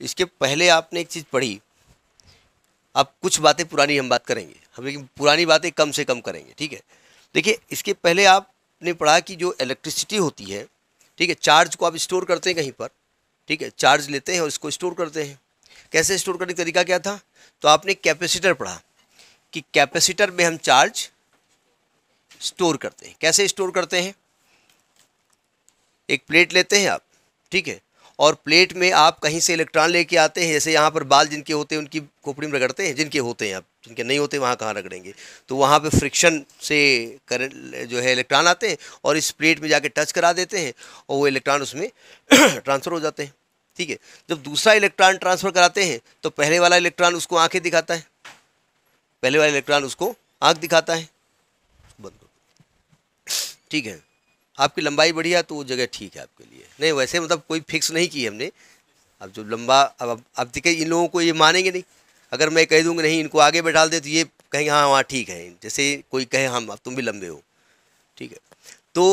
इसके पहले आपने एक चीज़ पढ़ी अब कुछ बातें पुरानी हम बात करेंगे हम लेकिन पुरानी बातें कम से कम करेंगे ठीक है देखिए इसके पहले आपने पढ़ा कि जो इलेक्ट्रिसिटी होती है ठीक है चार्ज को आप स्टोर करते हैं कहीं पर ठीक है चार्ज लेते हैं और इसको स्टोर करते हैं कैसे स्टोर करने का तरीका क्या था तो आपने कैपेसिटर पढ़ा कि कैपेसिटर में हम चार्ज स्टोर करते हैं कैसे स्टोर करते हैं एक प्लेट लेते हैं आप ठीक है और प्लेट में आप कहीं से इलेक्ट्रॉन लेके आते हैं जैसे यहाँ पर बाल जिनके होते हैं उनकी खोपड़ी में रगड़ते हैं जिनके होते हैं आप जिनके नहीं होते वहाँ कहाँ रगड़ेंगे तो वहाँ पे फ्रिक्शन से करंट जो है इलेक्ट्रॉन आते हैं और इस प्लेट में जाके टच करा देते हैं और वो इलेक्ट्रॉन उसमें ट्रांसफ़र हो जाते हैं ठीक है जब दूसरा इलेक्ट्रॉन ट्रांसफ़र कराते हैं तो पहले वाला इलेक्ट्रॉन उसको आँखें दिखाता है पहले वाला इलेक्ट्रॉन उसको आँख दिखाता है बंद ठीक है आपकी लंबाई बढ़िया तो वो जगह ठीक है आपके लिए नहीं वैसे मतलब कोई फिक्स नहीं की हमने अब जो लंबा अब अब देखिए इन लोगों को ये मानेंगे नहीं अगर मैं कह दूँगी नहीं इनको आगे बैठा दे तो ये कहेंगे हाँ वहाँ ठीक है जैसे कोई कहे हम अब तुम भी लंबे हो ठीक है तो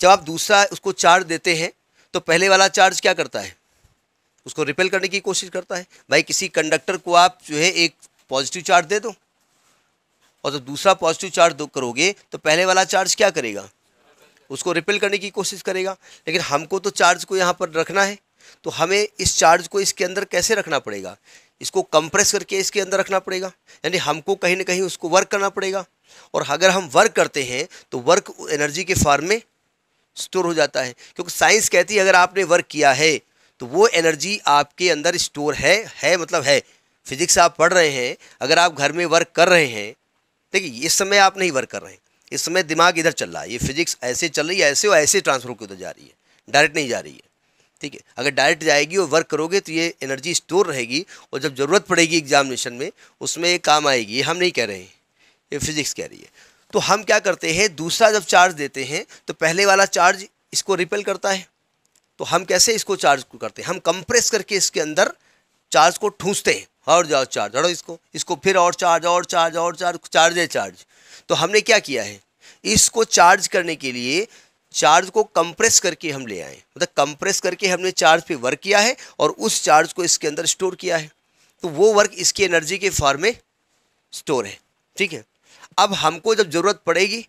जब आप दूसरा उसको चार्ज देते हैं तो पहले वाला चार्ज क्या करता है उसको रिपेल करने की कोशिश करता है भाई किसी कंडक्टर को आप जो है एक पॉजिटिव चार्ज दे दो और जब तो दूसरा पॉजिटिव चार्ज करोगे तो पहले वाला चार्ज क्या करेगा उसको रिपेल करने की कोशिश करेगा लेकिन हमको तो चार्ज को यहाँ पर रखना है तो हमें इस चार्ज को इसके अंदर कैसे रखना पड़ेगा इसको कंप्रेस करके इसके अंदर रखना पड़ेगा यानी हमको कहीं ना कहीं उसको वर्क करना पड़ेगा और अगर हम वर्क करते हैं तो वर्क एनर्जी के फॉर्म में स्टोर हो जाता है क्योंकि साइंस कहती है अगर आपने वर्क किया है तो वो एनर्जी आपके अंदर स्टोर है है मतलब है फिजिक्स आप पढ़ रहे हैं अगर आप घर में वर्क कर रहे हैं देखिए इस समय आप नहीं वर्क कर रहे हैं इस समय दिमाग इधर चल रहा है ये फिजिक्स ऐसे चल रही है ऐसे और ऐसे ट्रांसफर होकर उधर जा रही है डायरेक्ट नहीं जा रही है ठीक है अगर डायरेक्ट जाएगी और वर्क करोगे तो ये एनर्जी स्टोर रहेगी और जब ज़रूरत पड़ेगी एग्जामिनेशन में उसमें ये काम आएगी ये हम नहीं कह रहे हैं ये फिजिक्स कह रही है तो हम क्या करते हैं दूसरा जब चार्ज देते हैं तो पहले वाला चार्ज इसको रिपेल करता है तो हम कैसे इसको चार्ज करते हैं हम कंप्रेस करके इसके अंदर चार्ज को ठूसते हैं और जाओ चार्ज अड़ो इसको इसको फिर और चार्ज और चार्ज और चार्ज चार्ज है चार्ज तो हमने क्या किया है इसको चार्ज करने के लिए चार्ज को कंप्रेस करके हम ले आए मतलब कंप्रेस करके हमने चार्ज पे वर्क किया है और उस चार्ज को इसके अंदर स्टोर किया है तो वो वर्क इसकी एनर्जी के फॉर्म में स्टोर है ठीक है अब हमको जब ज़रूरत पड़ेगी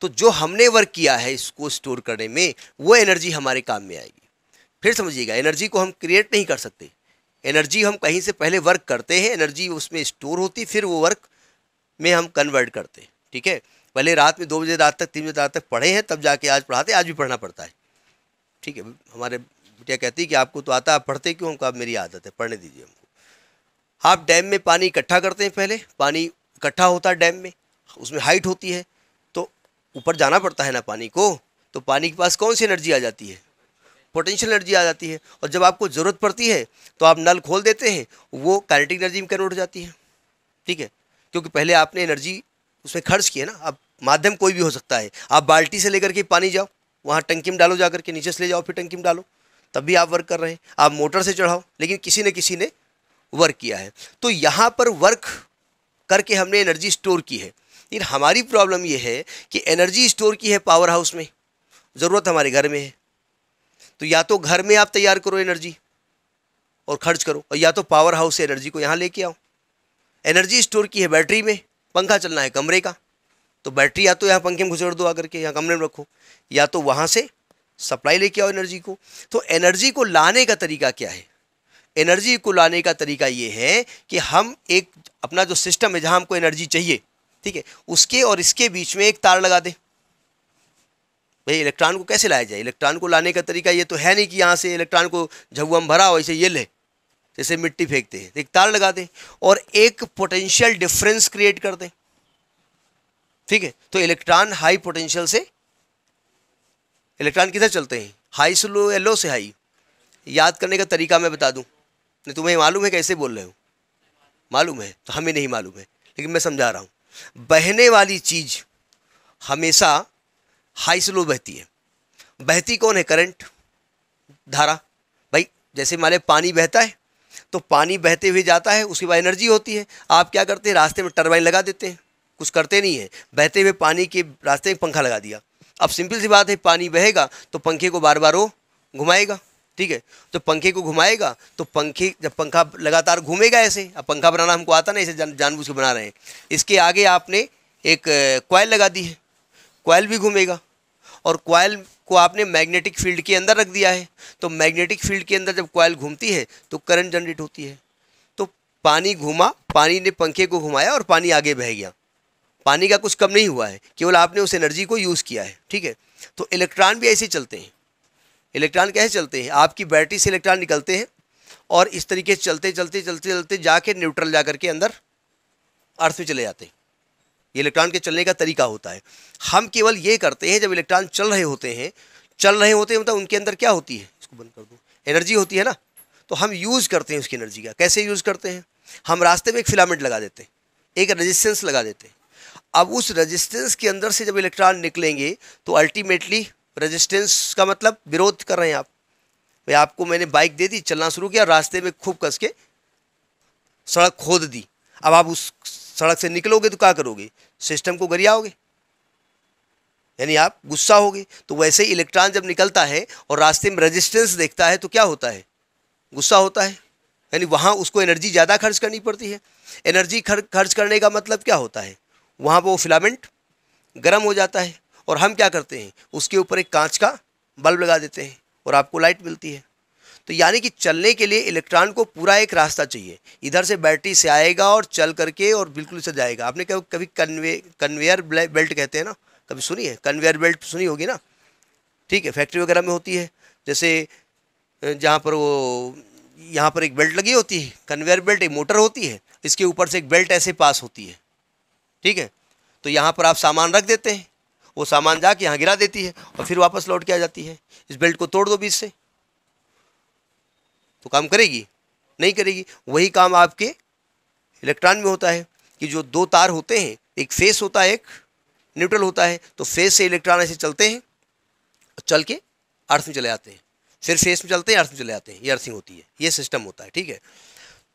तो जो हमने वर्क किया है इसको स्टोर करने में वो एनर्जी हमारे काम में आएगी फिर समझिएगा एनर्जी को हम क्रिएट नहीं कर सकते एनर्जी हम कहीं से पहले वर्क करते हैं एनर्जी उसमें स्टोर होती फिर वो वर्क में हम कन्वर्ट करते ठीक है पहले रात में दो बजे रात तक तीन बजे रात तक पढ़े हैं तब जाके आज पढ़ाते आज भी पढ़ना पड़ता है ठीक है हमारे बेटिया कहती है कि आपको तो आता है पढ़ते क्यों हमको आप मेरी आदत है पढ़ने दीजिए हमको आप डैम में पानी इकट्ठा करते हैं पहले पानी इकट्ठा होता है डैम में उसमें हाइट होती है तो ऊपर जाना पड़ता है ना पानी को तो पानी के पास कौन सी एनर्जी आ जाती है पोटेंशियल एनर्जी आ जाती है और जब आपको ज़रूरत पड़ती है तो आप नल खोल देते हैं वो काइनेटिक एनर्जी में कन्वर्ट हो जाती है ठीक है क्योंकि पहले आपने एनर्जी उसमें खर्च किए ना अब माध्यम कोई भी हो सकता है आप बाल्टी से लेकर के पानी जाओ वहाँ टंकी में डालो जा करके नीचे से ले जाओ फिर टंकी में डालो तब भी आप वर्क कर रहे हैं आप मोटर से चढ़ाओ लेकिन किसी न किसी ने वर्क किया है तो यहाँ पर वर्क करके हमने एनर्जी स्टोर की है लेकिन हमारी प्रॉब्लम यह है कि एनर्जी स्टोर की है पावर हाउस में ज़रूरत हमारे घर में है तो या तो घर में आप तैयार करो एनर्जी और खर्च करो और या तो पावर हाउस से एनर्जी को यहाँ लेके आओ एनर्जी स्टोर की है बैटरी में पंखा चलना है कमरे का तो बैटरी या तो यहाँ पंखे में घुसेड़ दो आकर के यहाँ कमरे में रखो या तो वहाँ से सप्लाई लेके आओ एनर्जी को तो एनर्जी को लाने का तरीका क्या है एनर्जी को लाने का तरीका ये है कि हम एक अपना जो सिस्टम है जहाँ हमको एनर्जी चाहिए ठीक है उसके और इसके बीच में एक तार लगा दें भाई इलेक्ट्रॉन को कैसे लाया जाए इलेक्ट्रॉन को लाने का तरीका ये तो है नहीं कि यहाँ से इलेक्ट्रॉन को झुआम भरा हो ऐसे ये ले जैसे मिट्टी फेंकते हैं एक तार लगा दें और एक पोटेंशियल डिफरेंस क्रिएट कर दें ठीक है तो इलेक्ट्रॉन हाई पोटेंशियल से इलेक्ट्रॉन किधर चलते हैं हाई से लो या लो से हाई याद करने का तरीका मैं बता दूं नहीं तुम्हें मालूम है कैसे बोल रहे हो मालूम है तो हमें नहीं मालूम है लेकिन मैं समझा रहा हूँ बहने वाली चीज़ हमेशा हाई से लो बहती है बहती कौन है करंट धारा भाई जैसे माने पानी बहता है तो पानी बहते हुए जाता है उसके बाद एनर्जी होती है आप क्या करते हैं रास्ते में टर्बाइन लगा देते हैं कुछ करते नहीं है बहते हुए पानी के रास्ते में पंखा लगा दिया अब सिंपल सी बात है पानी बहेगा तो पंखे को बार बार वो घुमाएगा ठीक है तो पंखे को घुमाएगा तो पंखे जब पंखा लगातार घूमेगा ऐसे अब पंखा बनाना हमको आता ना ऐसे जान, जानबूझ के बना रहे हैं इसके आगे आपने एक क्वाइल लगा दी है क्वाइल भी घूमेगा और क्वाइल को आपने मैग्नेटिक फील्ड के अंदर रख दिया है तो मैग्नेटिक फील्ड के अंदर जब कॉयल घूमती है तो करंट जनरेट होती है तो पानी घूमा पानी ने पंखे को घुमाया और पानी आगे बह गया पानी का कुछ कम नहीं हुआ है केवल आपने उस एनर्जी को यूज़ किया है ठीक है तो इलेक्ट्रॉन भी ऐसे चलते हैं इलेक्ट्रॉन कैसे चलते हैं आपकी बैटरी से इलेक्ट्रॉन निकलते हैं और इस तरीके से चलते चलते चलते चलते जाके न्यूट्रल जा के अंदर अर्थ में चले जाते हैं ये इलेक्ट्रॉन के चलने का तरीका होता है हम केवल ये करते हैं जब इलेक्ट्रॉन चल रहे होते हैं चल रहे होते हैं मतलब उनके अंदर क्या होती है इसको बंद कर दो एनर्जी होती है ना तो हम यूज़ करते हैं उसकी एनर्जी का कैसे यूज़ करते हैं हम रास्ते में एक फिलामेंट लगा देते हैं एक रजिस्टेंस लगा देते हैं अब उस रजिस्टेंस के अंदर से जब इलेक्ट्रॉन निकलेंगे तो अल्टीमेटली रजिस्टेंस का मतलब विरोध कर रहे हैं आप भाई आपको मैंने बाइक दे दी चलना शुरू किया रास्ते में खूब कस के सड़क खोद दी अब आप उस सड़क से निकलोगे तो क्या करोगे सिस्टम को गरियाओगे यानी आप गुस्सा होगे तो वैसे ही इलेक्ट्रॉन जब निकलता है और रास्ते में रेजिस्टेंस देखता है तो क्या होता है गुस्सा होता है यानी वहाँ उसको एनर्जी ज़्यादा खर्च करनी पड़ती है एनर्जी खर्च करने का मतलब क्या होता है वहाँ पर वो फिलामेंट गर्म हो जाता है और हम क्या करते हैं उसके ऊपर एक कांच का बल्ब लगा देते हैं और आपको लाइट मिलती है तो यानी कि चलने के लिए इलेक्ट्रॉन को पूरा एक रास्ता चाहिए इधर से बैटरी से आएगा और चल करके और बिल्कुल से जाएगा आपने कभी कभी कन्वे कन्वेयर बेल्ट कहते हैं ना कभी सुनी है कन्वेयर बेल्ट सुनी होगी ना ठीक है फैक्ट्री वगैरह में होती है जैसे जहाँ पर वो यहाँ पर एक बेल्ट लगी होती है कन्वेयर बेल्ट एक मोटर होती है इसके ऊपर से एक बेल्ट ऐसे पास होती है ठीक है तो यहाँ पर आप सामान रख देते हैं वो सामान जाके यहाँ गिरा देती है और फिर वापस लौट के आ जाती है इस बेल्ट को तोड़ दो बीच से तो काम करेगी नहीं करेगी वही काम आपके इलेक्ट्रॉन में होता है कि जो दो तार होते हैं एक फेस होता है एक न्यूट्रल होता है तो फेस से इलेक्ट्रॉन ऐसे चलते हैं और चल के अर्थ में चले जाते हैं फिर फेस में चलते हैं अर्थ में चले जाते हैं ये अर्थिंग होती है ये सिस्टम होता है ठीक है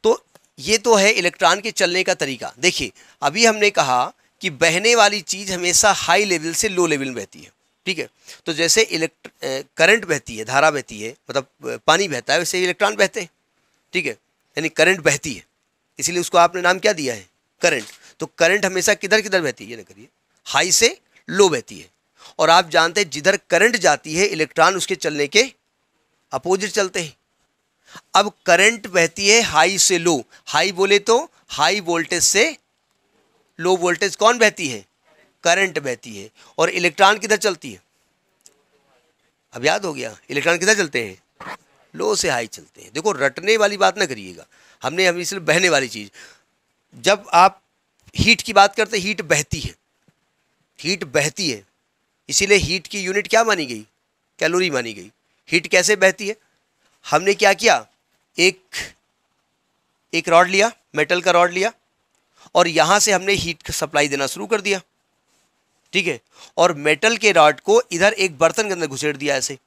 तो ये तो है इलेक्ट्रॉन के चलने का तरीका देखिए अभी हमने कहा कि बहने वाली चीज़ हमेशा हाई लेवल से लो लेवल में बहती है ठीक है तो जैसे इलेक्ट्र करंट बहती है धारा बहती है मतलब पानी बहता है वैसे इलेक्ट्रॉन बहते हैं ठीक है यानी करंट बहती है इसीलिए उसको आपने नाम क्या दिया है करंट तो करंट हमेशा किधर किधर बहती है ये ना करिए हाई से लो बहती है और आप जानते हैं जिधर करंट जाती है इलेक्ट्रॉन उसके चलने के अपोजिट चलते हैं अब करंट बहती है हाई से लो हाई बोले तो हाई वोल्टेज से लो वोल्टेज कौन बहती है करंट बहती है और इलेक्ट्रॉन किधर चलती है अब याद हो गया इलेक्ट्रॉन किधर चलते हैं लो से हाई चलते हैं देखो रटने वाली बात ना करिएगा हमने हम इसलिए बहने वाली चीज़ जब आप हीट की बात करते हीट बहती है हीट बहती है इसीलिए हीट की यूनिट क्या मानी गई कैलोरी मानी गई हीट कैसे बहती है हमने क्या किया एक एक रॉड लिया मेटल का रॉड लिया और यहाँ से हमने हीट सप्लाई देना शुरू कर दिया ठीक है और मेटल के रॉड को इधर एक बर्तन के अंदर घुसेड़ दिया ऐसे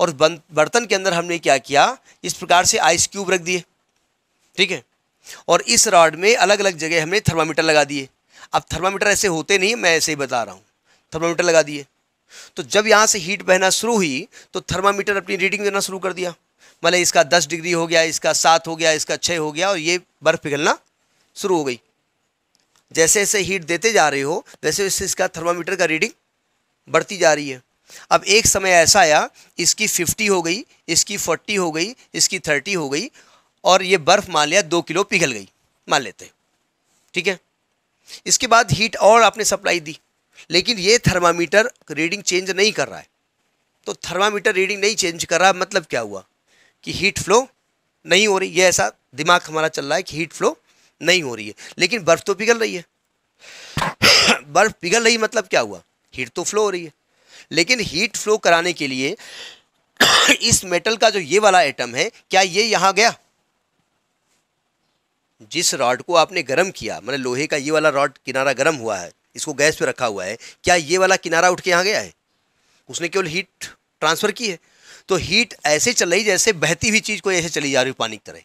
और बर्तन के अंदर हमने क्या किया इस प्रकार से आइस क्यूब रख दिए ठीक है और इस रॉड में अलग अलग जगह हमने थर्मामीटर लगा दिए अब थर्मामीटर ऐसे होते नहीं मैं ऐसे ही बता रहा हूँ थर्मामीटर लगा दिए तो जब यहाँ से हीट बहना शुरू हुई तो थर्मामीटर अपनी रीडिंग देना शुरू कर दिया मतलब इसका दस डिग्री हो गया इसका सात हो गया इसका छः हो गया और ये बर्फ़ पिघलना शुरू हो गई जैसे जैसे हीट देते जा रहे हो वैसे वैसे इसका थर्मामीटर का रीडिंग बढ़ती जा रही है अब एक समय ऐसा आया इसकी 50 हो गई इसकी 40 हो गई इसकी 30 हो गई और ये बर्फ़ मान लिया दो किलो पिघल गई मान लेते ठीक है इसके बाद हीट और आपने सप्लाई दी लेकिन ये थर्मामीटर रीडिंग चेंज नहीं कर रहा है तो थर्मामीटर रीडिंग नहीं चेंज कर रहा मतलब क्या हुआ कि हीट फ्लो नहीं हो रही ये ऐसा दिमाग हमारा चल रहा है कि हीट फ्लो नहीं हो रही है लेकिन बर्फ़ तो पिघल रही है बर्फ़ पिघल रही मतलब क्या हुआ हीट तो फ्लो हो रही है लेकिन हीट फ्लो कराने के लिए इस मेटल का जो ये वाला एटम है क्या ये यहाँ गया जिस रॉड को आपने गर्म किया मतलब लोहे का ये वाला रॉड किनारा गर्म हुआ है इसको गैस पे रखा हुआ है क्या ये वाला किनारा उठ के यहाँ गया है उसने केवल हीट ट्रांसफ़र की है तो हीट ऐसे चल रही जैसे बहती हुई चीज़ को ऐसे चली जा रही पानी की तरह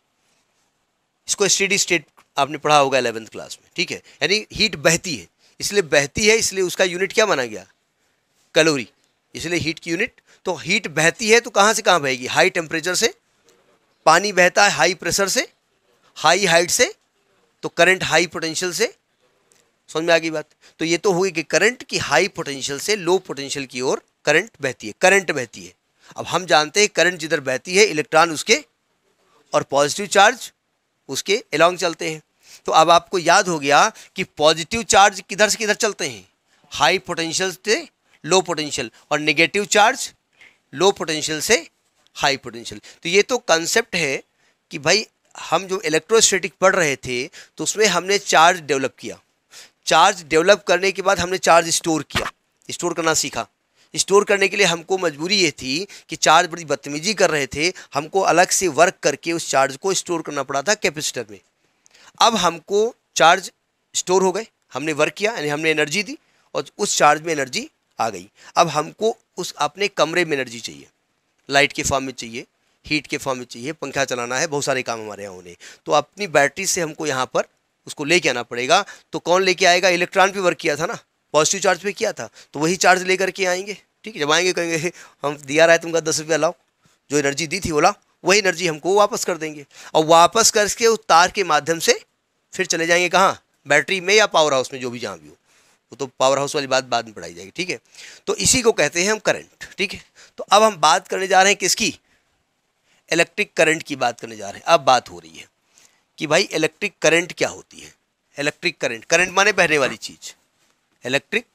इसको स्टेडी स्टेट आपने पढ़ा होगा एलेवेंथ क्लास में ठीक है यानी हीट बहती है इसलिए बहती है इसलिए उसका यूनिट क्या माना गया कैलोरी इसलिए हीट की यूनिट तो हीट बहती है तो कहाँ से कहाँ बहेगी हाई टेम्परेचर से पानी बहता है हाई प्रेशर से हाई हाइट से तो करंट हाई पोटेंशियल से समझ में आ गई बात तो ये तो होगी कि करंट की हाई पोटेंशियल से लो पोटेंशियल की ओर करंट बहती है करंट बहती है अब हम जानते हैं करंट जिधर बहती है इलेक्ट्रॉन उसके और पॉजिटिव चार्ज उसके अलॉन्ग चलते हैं तो अब आपको याद हो गया कि पॉजिटिव चार्ज किधर से किधर चलते हैं हाई पोटेंशियल से लो पोटेंशियल और नेगेटिव चार्ज लो पोटेंशियल से हाई पोटेंशियल तो ये तो कंसेप्ट है कि भाई हम जो इलेक्ट्रोस्टेटिक पढ़ रहे थे तो उसमें हमने चार्ज डेवलप किया चार्ज डेवलप करने के बाद हमने चार्ज स्टोर किया स्टोर करना सीखा स्टोर करने के लिए हमको मजबूरी ये थी कि चार्ज बड़ी बदतमीजी कर रहे थे हमको अलग से वर्क करके उस चार्ज को स्टोर करना पड़ा था कैपेसिटर में अब हमको चार्ज स्टोर हो गए हमने वर्क किया यानी हमने एनर्जी दी और उस चार्ज में एनर्जी आ गई अब हमको उस अपने कमरे में एनर्जी चाहिए लाइट के फॉर्म में चाहिए हीट के फॉर्म में चाहिए पंखा चलाना है बहुत सारे काम हमारे यहाँ होने तो अपनी बैटरी से हमको यहाँ पर उसको लेके आना पड़ेगा तो कौन लेके आएगा इलेक्ट्रॉन पे वर्क किया था ना पॉजिटिव चार्ज पे किया था तो वही चार्ज लेकर के आएंगे ठीक है जब आएंगे कहेंगे हम दिया रहा है तुमका दस रुपया लाओ जो एनर्जी दी थी वो लाओ वही एनर्जी हमको वापस कर देंगे और वापस करके उस तार के माध्यम से फिर चले जाएंगे कहाँ बैटरी में या पावर हाउस में जो भी जहाँ भी हो वो तो पावर हाउस वाली बात बाद में पढ़ाई जाएगी ठीक है तो इसी को कहते हैं हम करंट ठीक है तो अब हम बात करने जा रहे हैं किसकी इलेक्ट्रिक करंट की बात करने जा रहे हैं अब बात हो रही है कि भाई इलेक्ट्रिक करंट क्या होती है इलेक्ट्रिक करंट करंट माने बहने वाली चीज इलेक्ट्रिक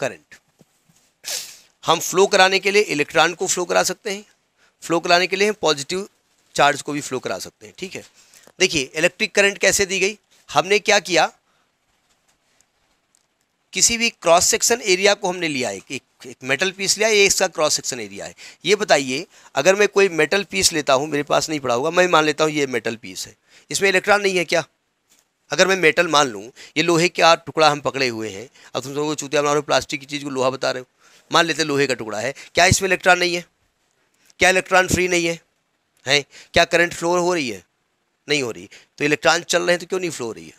करंट हम फ्लो कराने के लिए इलेक्ट्रॉन को फ्लो करा सकते हैं फ्लो कराने के लिए हम पॉजिटिव चार्ज को भी फ्लो करा सकते हैं ठीक है देखिए इलेक्ट्रिक करंट कैसे दी गई हमने क्या किया किसी भी क्रॉस सेक्शन एरिया को हमने लिया है एक, एक मेटल पीस लिया ये इसका क्रॉस सेक्शन एरिया है ये बताइए अगर मैं कोई मेटल पीस लेता हूँ मेरे पास नहीं पड़ा होगा मैं मान लेता हूँ ये मेटल पीस है इसमें इलेक्ट्रॉन नहीं है क्या अगर मैं मेटल मान लूँ ये लोहे का टुकड़ा हम पकड़े हुए हैं अब तुम सबको चूतिया बना रहे प्लास्टिक की चीज़ को लोहा बता रहे हो मान लेते लोहे का टुकड़ा है क्या इसमें इलेक्ट्रॉन नहीं है क्या इलेक्ट्रॉन फ्री नहीं है हैं क्या करंट फ्लो हो रही है नहीं हो रही तो इलेक्ट्रॉन चल रहे हैं तो क्यों नहीं फ्लो हो रही है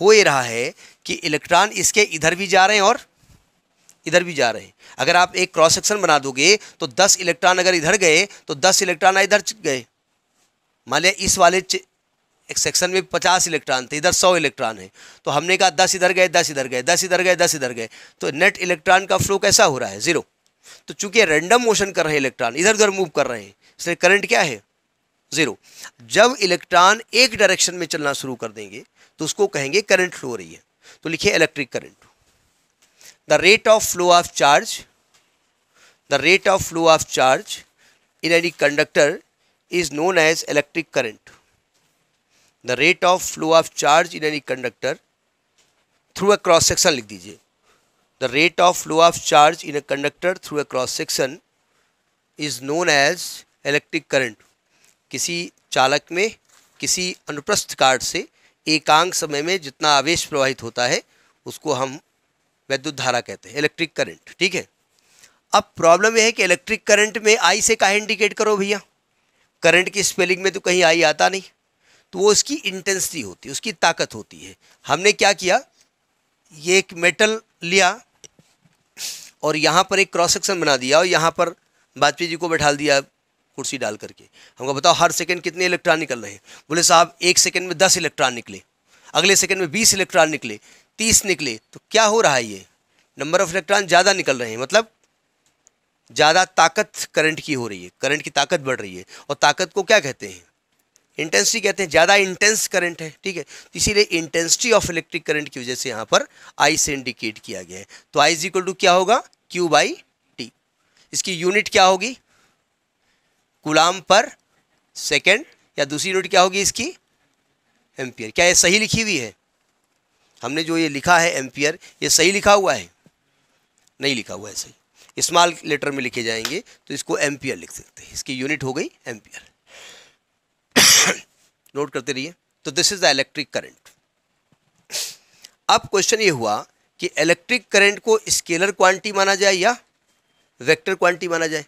हो ये रहा है कि इलेक्ट्रॉन इसके इधर भी जा रहे हैं और इधर भी जा रहे हैं अगर आप एक क्रॉस सेक्शन बना दोगे तो दस इलेक्ट्रॉन अगर इधर गए तो दस इलेक्ट्रॉन इधर गए मान लिया इस वाले एक सेक्शन में पचास इलेक्ट्रॉन थे इधर सौ इलेक्ट्रॉन है तो हमने कहा दस इधर गए दस इधर गए दस इधर गए दस इधर गए तो नेट इलेक्ट्रॉन का फ्लो कैसा हो रहा है ज़ीरो तो चूंकि रैंडम मोशन कर रहे इलेक्ट्रॉन इधर उधर मूव कर रहे हैं इसलिए करंट क्या है ज़ीरो जब इलेक्ट्रॉन एक डायरेक्शन में चलना शुरू कर देंगे तो उसको कहेंगे करंट फ्लो रही है तो लिखिए electric current the rate of flow of charge the rate of flow of charge in any conductor is known as electric current the rate of flow of charge in any conductor through a cross section लिख दीजिए the rate of flow of charge in a conductor through a cross section is known as electric current किसी चालक में किसी अनुप्रस्थ card से एकांक समय में जितना आवेश प्रवाहित होता है उसको हम वैद्युत धारा कहते हैं इलेक्ट्रिक करंट ठीक है अब प्रॉब्लम यह है कि इलेक्ट्रिक करंट में आई से कहा इंडिकेट करो भैया करंट की स्पेलिंग में तो कहीं आई आता नहीं तो वो उसकी इंटेंसिटी होती है उसकी ताकत होती है हमने क्या किया ये एक मेटल लिया और यहाँ पर एक क्रॉस सेक्शन बना दिया और यहाँ पर वाजपेयी जी को बैठा दिया कुर्सी डाल करके हमको बताओ हर सेकंड कितने इलेक्ट्रॉन निकल रहे हैं बोले साहब एक सेकंड में दस इलेक्ट्रॉन निकले अगले सेकंड में बीस इलेक्ट्रॉन निकले तीस निकले तो क्या हो रहा है ये नंबर ऑफ इलेक्ट्रॉन ज़्यादा निकल रहे हैं मतलब ज़्यादा ताकत करंट की हो रही है करंट की ताकत बढ़ रही है और ताकत को क्या कहते हैं इंटेंसिटी कहते हैं ज़्यादा इंटेंस करंट है ठीक है तो इसीलिए इंटेंसिटी ऑफ इलेक्ट्रिक करंट की वजह से यहाँ पर आई से इंडिकेट किया गया है तो आई इज इक्वल टू क्या होगा क्यू बाई टी इसकी यूनिट क्या होगी गुलाम पर सेकेंड या दूसरी यूनिट क्या होगी इसकी एम्पियर क्या ये सही लिखी हुई है हमने जो ये लिखा है एम्पियर ये सही लिखा हुआ है नहीं लिखा हुआ है सही स्मॉल लेटर में लिखे जाएंगे तो इसको एम्पियर लिख सकते हैं इसकी यूनिट हो गई एम्पियर नोट करते रहिए तो this is the electric current अब क्वेश्चन ये हुआ कि इलेक्ट्रिक करंट को स्केलर क्वांटिटी माना जाए या वेक्टर क्वांटिटी माना जाए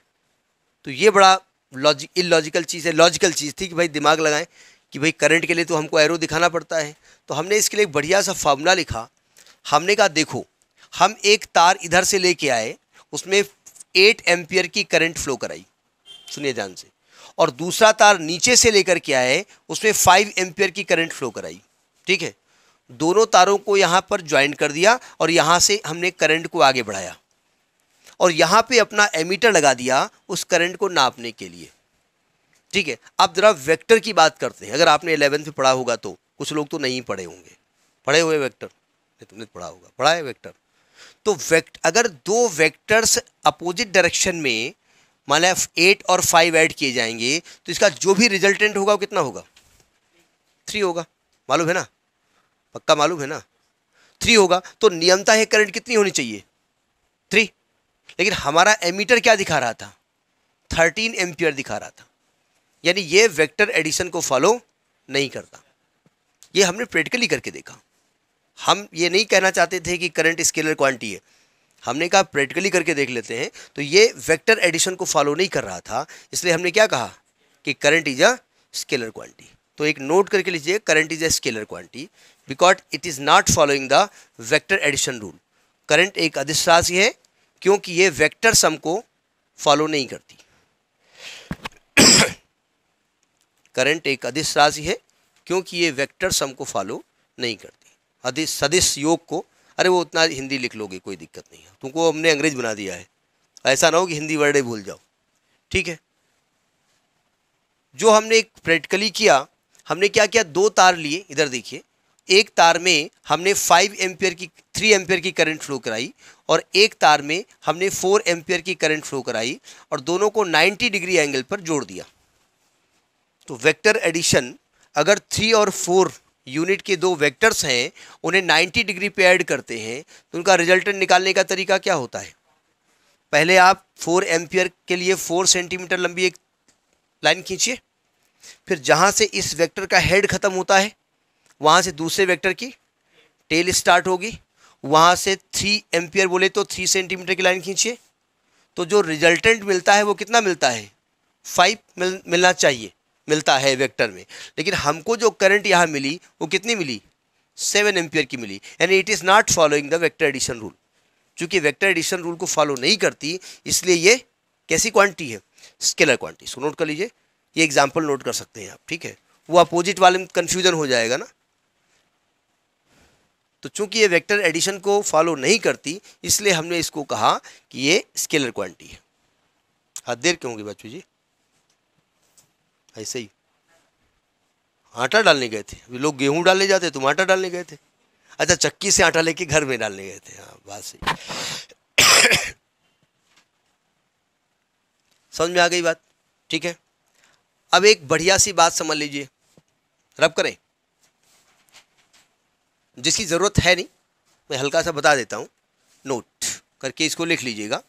तो ये बड़ा लॉजिक इलॉजिकल चीज़ है लॉजिकल चीज़ थी कि भाई दिमाग लगाएं कि भाई करंट के लिए तो हमको एरो दिखाना पड़ता है तो हमने इसके लिए बढ़िया सा फार्मूला लिखा हमने कहा देखो हम एक तार इधर से लेके आए उसमें एट एम्पियर की करंट फ्लो कराई सुनिए ध्यान से और दूसरा तार नीचे से लेकर के आए उसमें फाइव एम्पियर की करंट फ्लो कराई ठीक है दोनों तारों को यहाँ पर ज्वाइन कर दिया और यहाँ से हमने करंट को आगे बढ़ाया और यहाँ पे अपना एमीटर लगा दिया उस करंट को नापने के लिए ठीक है अब ज़रा वेक्टर की बात करते हैं अगर आपने एलेवंथ में पढ़ा होगा तो कुछ लोग तो नहीं पढ़े होंगे पढ़े हुए वैक्टर तुमने पढ़ा होगा पढ़ा है वैक्टर तो वैक्ट अगर दो वैक्टर्स अपोजिट डायरेक्शन में माना एट और फाइव ऐड किए जाएंगे तो इसका जो भी रिजल्टेंट होगा वो कितना होगा थ्री होगा मालूम है ना पक्का मालूम है ना थ्री होगा तो नियमता है करंट कितनी होनी चाहिए थ्री लेकिन हमारा एमीटर क्या दिखा रहा था थर्टीन एम्पियर दिखा रहा था यानी ये वेक्टर एडिशन को फॉलो नहीं करता ये हमने प्रैक्टिकली करके देखा हम ये नहीं कहना चाहते थे कि करंट स्केलर क्वांटिटी है हमने कहा प्रैक्टिकली करके देख लेते हैं तो ये वेक्टर एडिशन को फॉलो नहीं कर रहा था इसलिए हमने क्या कहा कि current is a scalar quantity तो एक नोट करके लीजिए current is a scalar quantity because it is not following the vector addition rule current एक अधिस राशि है क्योंकि ये वेक्टर सम को फॉलो नहीं करती करंट एक अधिस राशि है क्योंकि ये वेक्टर सम को फॉलो नहीं करती अधिस सदिश योग को अरे वो उतना हिंदी लिख लोगे कोई दिक्कत नहीं है तुमको हमने अंग्रेज बना दिया है ऐसा ना हो कि हिंदी वर्ड ही भूल जाओ ठीक है जो हमने एक प्रैक्टिकली किया हमने क्या किया दो तार लिए इधर देखिए एक तार में हमने फाइव एम्पियर की थ्री एम्पियर की करंट फ्लो कराई और एक तार में हमने फोर एम्पियर की करंट फ्लो कराई और दोनों को 90 डिग्री एंगल पर जोड़ दिया तो वेक्टर एडिशन अगर थ्री और फोर यूनिट के दो वेक्टर्स हैं उन्हें 90 डिग्री पे ऐड करते हैं तो उनका रिजल्टेंट निकालने का तरीका क्या होता है पहले आप फोर एम्पियर के लिए फोर सेंटीमीटर लंबी एक लाइन खींचिए फिर जहाँ से इस वेक्टर का हेड ख़त्म होता है वहाँ से दूसरे वेक्टर की टेल स्टार्ट होगी वहाँ से थ्री एम्पियर बोले तो थ्री सेंटीमीटर की लाइन खींचिए तो जो रिजल्टेंट मिलता है वो कितना मिलता है फाइव मिल, मिलना चाहिए मिलता है वेक्टर में लेकिन हमको जो करंट यहाँ मिली वो कितनी मिली सेवन एम्पियर की मिली यानी it is not following the vector addition rule चूँकि वेक्टर एडिशन रूल को फॉलो नहीं करती इसलिए ये कैसी क्वांटिटी है स्केलर क्वांटिटी इसको नोट कर लीजिए ये एग्जाम्पल नोट कर सकते हैं आप ठीक है वो अपोजिट वाले में कन्फ्यूजन हो जाएगा ना तो चूंकि ये वेक्टर एडिशन को फॉलो नहीं करती इसलिए हमने इसको कहा कि ये स्केलर क्वांटिटी है हद देर क्यों होगी बच्चू जी ऐसे ही आटा डालने गए थे अभी लोग गेहूं डालने जाते तुम आटा डालने गए थे अच्छा चक्की से आटा लेके घर में डालने गए थे हाँ बात सही समझ में आ गई बात ठीक है अब एक बढ़िया सी बात समझ लीजिए रब करें जिसकी ज़रूरत है नहीं मैं हल्का सा बता देता हूँ नोट करके इसको लिख लीजिएगा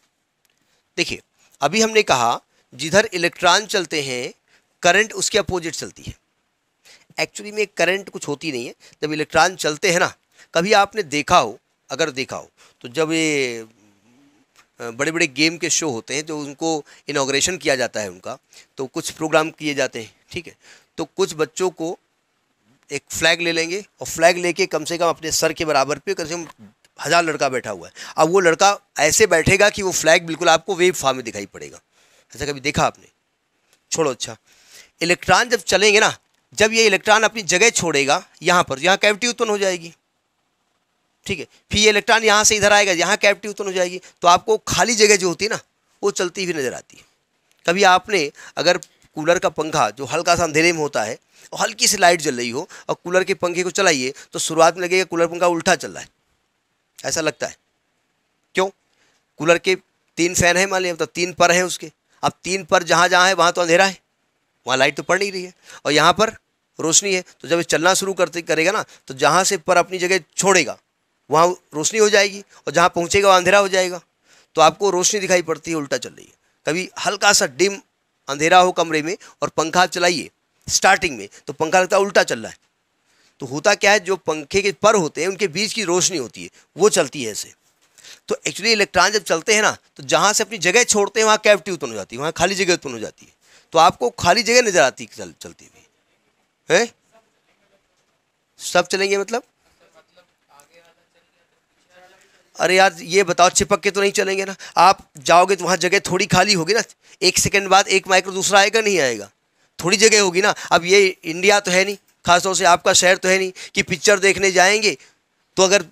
देखिए अभी हमने कहा जिधर इलेक्ट्रॉन चलते हैं करंट उसके अपोजिट चलती है एक्चुअली में करंट कुछ होती नहीं है जब इलेक्ट्रॉन चलते हैं ना कभी आपने देखा हो अगर देखा हो तो जब ये बड़े बड़े गेम के शो होते हैं जो तो उनको इनाग्रेशन किया जाता है उनका तो कुछ प्रोग्राम किए जाते हैं ठीक है तो कुछ बच्चों को एक फ्लैग ले लेंगे और फ्लैग लेके कम से कम अपने सर के बराबर पे कम से कम हज़ार लड़का बैठा हुआ है अब वो लड़का ऐसे बैठेगा कि वो फ्लैग बिल्कुल आपको वेव फार्म में दिखाई पड़ेगा ऐसा कभी देखा आपने छोड़ो अच्छा इलेक्ट्रॉन जब चलेंगे ना जब ये इलेक्ट्रॉन अपनी जगह छोड़ेगा यहाँ पर यहाँ कैविटी उत्पन्न हो जाएगी ठीक है फिर ये इलेक्ट्रॉन यहाँ से इधर आएगा यहाँ कैविटी उत्पन्न हो जाएगी तो आपको खाली जगह जो होती है ना वो चलती हुई नज़र आती है कभी आपने अगर कूलर का पंखा जो हल्का सा अंधेरे में होता है और हल्की सी लाइट जल रही हो और कूलर के पंखे को चलाइए तो शुरुआत में लगेगा कूलर पंखा उल्टा चल रहा है ऐसा लगता है क्यों कूलर के तीन फैन है मान लिया मतलब तीन पर हैं उसके अब तीन पर जहाँ जहाँ है वहाँ तो अंधेरा है वहाँ लाइट तो पड़ नहीं रही है और यहाँ पर रोशनी है तो जब ये चलना शुरू करते करेगा ना तो जहाँ से पर अपनी जगह छोड़ेगा वहाँ रोशनी हो जाएगी और जहाँ पहुँचेगा वहाँ अंधेरा हो जाएगा तो आपको रोशनी दिखाई पड़ती है उल्टा चल रही है कभी हल्का सा डिम अंधेरा हो कमरे में और पंखा चलाइए स्टार्टिंग में तो पंखा लगता है उल्टा चल रहा है तो होता क्या है जो पंखे के पर होते हैं उनके बीच की रोशनी होती है वो चलती है ऐसे तो एक्चुअली इलेक्ट्रॉन जब चलते हैं ना तो जहाँ से अपनी जगह छोड़ते हैं वहाँ कैविटी उत्पन्न हो जाती है वहाँ खाली जगह उत्पन्न हो जाती है तो आपको खाली जगह नज़र आती चल, चलती हुई है सब चलेंगे मतलब अरे यार ये बताओ चिपक के तो नहीं चलेंगे ना आप जाओगे तो वहाँ जगह थोड़ी खाली होगी ना एक सेकंड बाद एक माइक्रो दूसरा आएगा नहीं आएगा थोड़ी जगह होगी ना अब ये इंडिया तो है नहीं खासतौर से आपका शहर तो है नहीं कि पिक्चर देखने जाएंगे तो अगर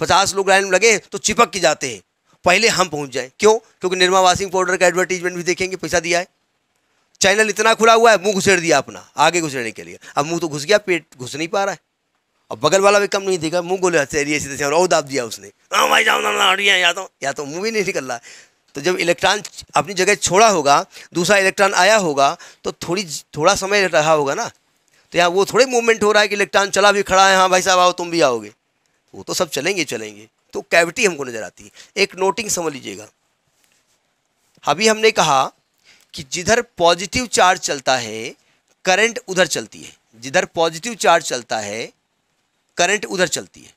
पचास लोग लाइन में लगे तो चिपक के जाते हैं पहले हम पहुँच जाएँ क्यों क्योंकि निर्मा वाशिंग पाउडर का एडवर्टीजमेंट भी देखेंगे पैसा दिया है चैनल इतना खुला हुआ है मुंह घुसेड़ दिया अपना आगे घुसने के लिए अब मुंह तो घुस गया पेट घुस नहीं पा रहा है और बगल वाला भी कम नहीं दिखा मुंह गोले सीधे सीधे और दाब दिया उसने हाँ भाई जाओ ना हटिया या तो या तो मुंह भी नहीं निकल रहा है तो जब इलेक्ट्रॉन अपनी जगह छोड़ा होगा दूसरा इलेक्ट्रॉन आया होगा तो थोड़ी थोड़ा समय रहा होगा ना तो यहाँ वो थोड़े मूवमेंट हो रहा है कि इलेक्ट्रॉन चला भी खड़ा है हाँ भाई साहब आओ तुम भी आओगे वो तो सब चलेंगे चलेंगे तो कैविटी हमको नज़र आती है एक नोटिंग समझ लीजिएगा अभी हमने कहा कि जिधर पॉजिटिव चार्ज चलता है करंट उधर चलती है जिधर पॉजिटिव चार्ज चलता है करंट उधर चलती है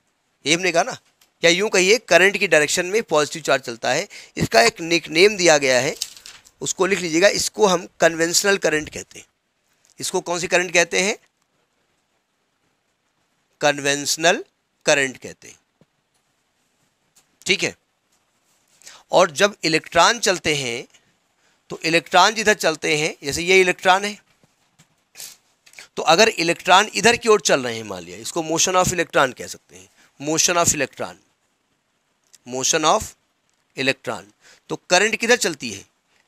ये हमने कहा ना या यूं कहिए करंट की डायरेक्शन में पॉजिटिव चार्ज चलता है इसका एक निक नेम दिया गया है उसको लिख लीजिएगा इसको हम कन्वेंशनल करंट कहते हैं इसको कौन सी करंट कहते हैं कन्वेंशनल करंट कहते हैं ठीक है और जब इलेक्ट्रॉन चलते हैं तो इलेक्ट्रॉन जिधर चलते हैं जैसे ये इलेक्ट्रॉन है तो अगर इलेक्ट्रॉन इधर की ओर चल रहे हैं मान लिया इसको मोशन ऑफ इलेक्ट्रॉन कह सकते हैं motion of electron motion of electron तो करंट किधर चलती है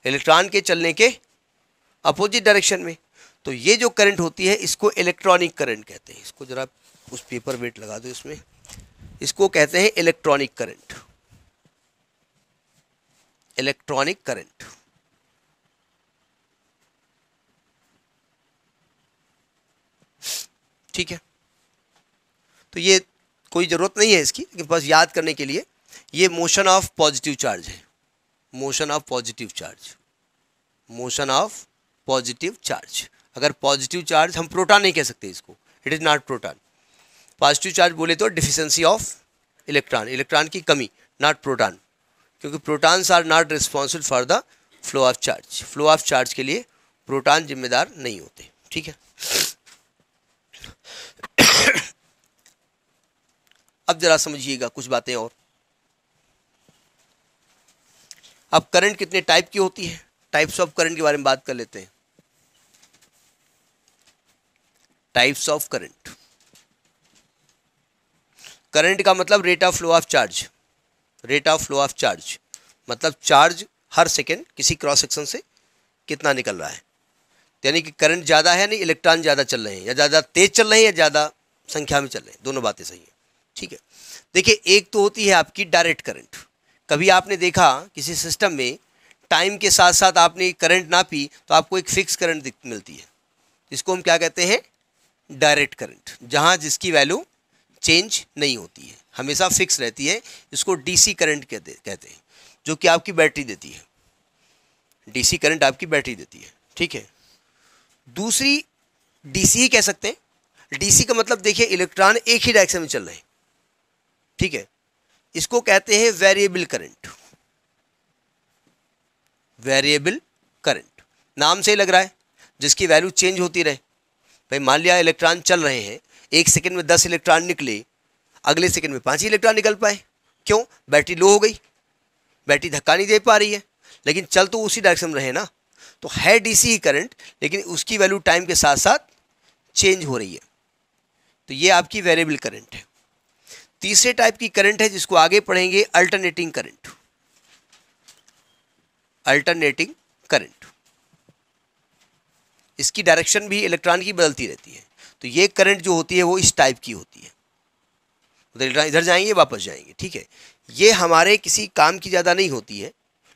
इलेक्ट्रॉन के चलने के अपोजिट डायरेक्शन में तो ये जो करंट होती है इसको इलेक्ट्रॉनिक करंट कहते हैं इसको ज़रा उस पेपर वेट लगा दो इसमें इसको कहते हैं इलेक्ट्रॉनिक करंट इलेक्ट्रॉनिक करंट ठीक है तो ये कोई ज़रूरत नहीं है इसकी लेकिन बस याद करने के लिए ये मोशन ऑफ पॉजिटिव चार्ज है motion of positive charge motion of positive charge अगर पॉजिटिव चार्ज हम प्रोटॉन नहीं कह सकते इसको it is not proton positive charge बोले तो डिफिशेंसी ऑफ इलेक्ट्रॉन इलेक्ट्रॉन की कमी नॉट प्रोटॉन क्योंकि protons are not responsible for the flow of charge flow of charge के लिए प्रोटॉन जिम्मेदार नहीं होते ठीक है अब ज़रा समझिएगा कुछ बातें और अब करंट कितने टाइप की होती है टाइप्स ऑफ करंट के बारे में बात कर लेते हैं टाइप्स ऑफ करंट करंट का मतलब rate of flow of charge rate of flow of charge मतलब चार्ज हर सेकेंड किसी क्रॉस सेक्शन से कितना निकल रहा है यानी कि करंट ज़्यादा है नहीं इलेक्ट्रॉन ज़्यादा चल रहे हैं या ज़्यादा तेज चल रहे हैं या ज़्यादा संख्या में चल रहे हैं दोनों बातें सही हैं ठीक है देखिए एक तो होती है आपकी डायरेक्ट करंट कभी आपने देखा किसी सिस्टम में टाइम के साथ साथ आपने करंट ना पी तो आपको एक फिक्स करंट मिलती है इसको हम क्या कहते हैं डायरेक्ट करंट जहाँ जिसकी वैल्यू चेंज नहीं होती है हमेशा फिक्स रहती है इसको डीसी करंट कहते कहते हैं जो कि आपकी बैटरी देती है डीसी करंट आपकी बैटरी देती है ठीक है दूसरी डीसी ही कह सकते हैं डीसी का मतलब देखिए इलेक्ट्रॉन एक ही डायरेक्शन में चल रहे हैं ठीक है इसको कहते हैं वेरिएबल करंट वेरिएबल करंट नाम से ही लग रहा है जिसकी वैल्यू चेंज होती रहे भाई मान लिया इलेक्ट्रॉन चल रहे हैं एक सेकंड में दस इलेक्ट्रॉन निकले अगले सेकंड में पांच ही इलेक्ट्रॉन निकल पाए क्यों बैटरी लो हो गई बैटरी धक्का नहीं दे पा रही है लेकिन चल तो उसी डायरेक्शन में रहे ना तो है डीसी ही करंट लेकिन उसकी वैल्यू टाइम के साथ साथ चेंज हो रही है तो ये आपकी वेरिएबल करंट है तीसरे टाइप की करंट है जिसको आगे पढ़ेंगे अल्टरनेटिंग करंट अल्टरनेटिंग करंट इसकी डायरेक्शन भी इलेक्ट्रॉन की बदलती रहती है तो ये करंट जो होती है वो इस टाइप की होती है उधर इलेक्ट्रॉन इधर जाएंगे वापस जाएंगे ठीक है ये हमारे किसी काम की ज़्यादा नहीं होती है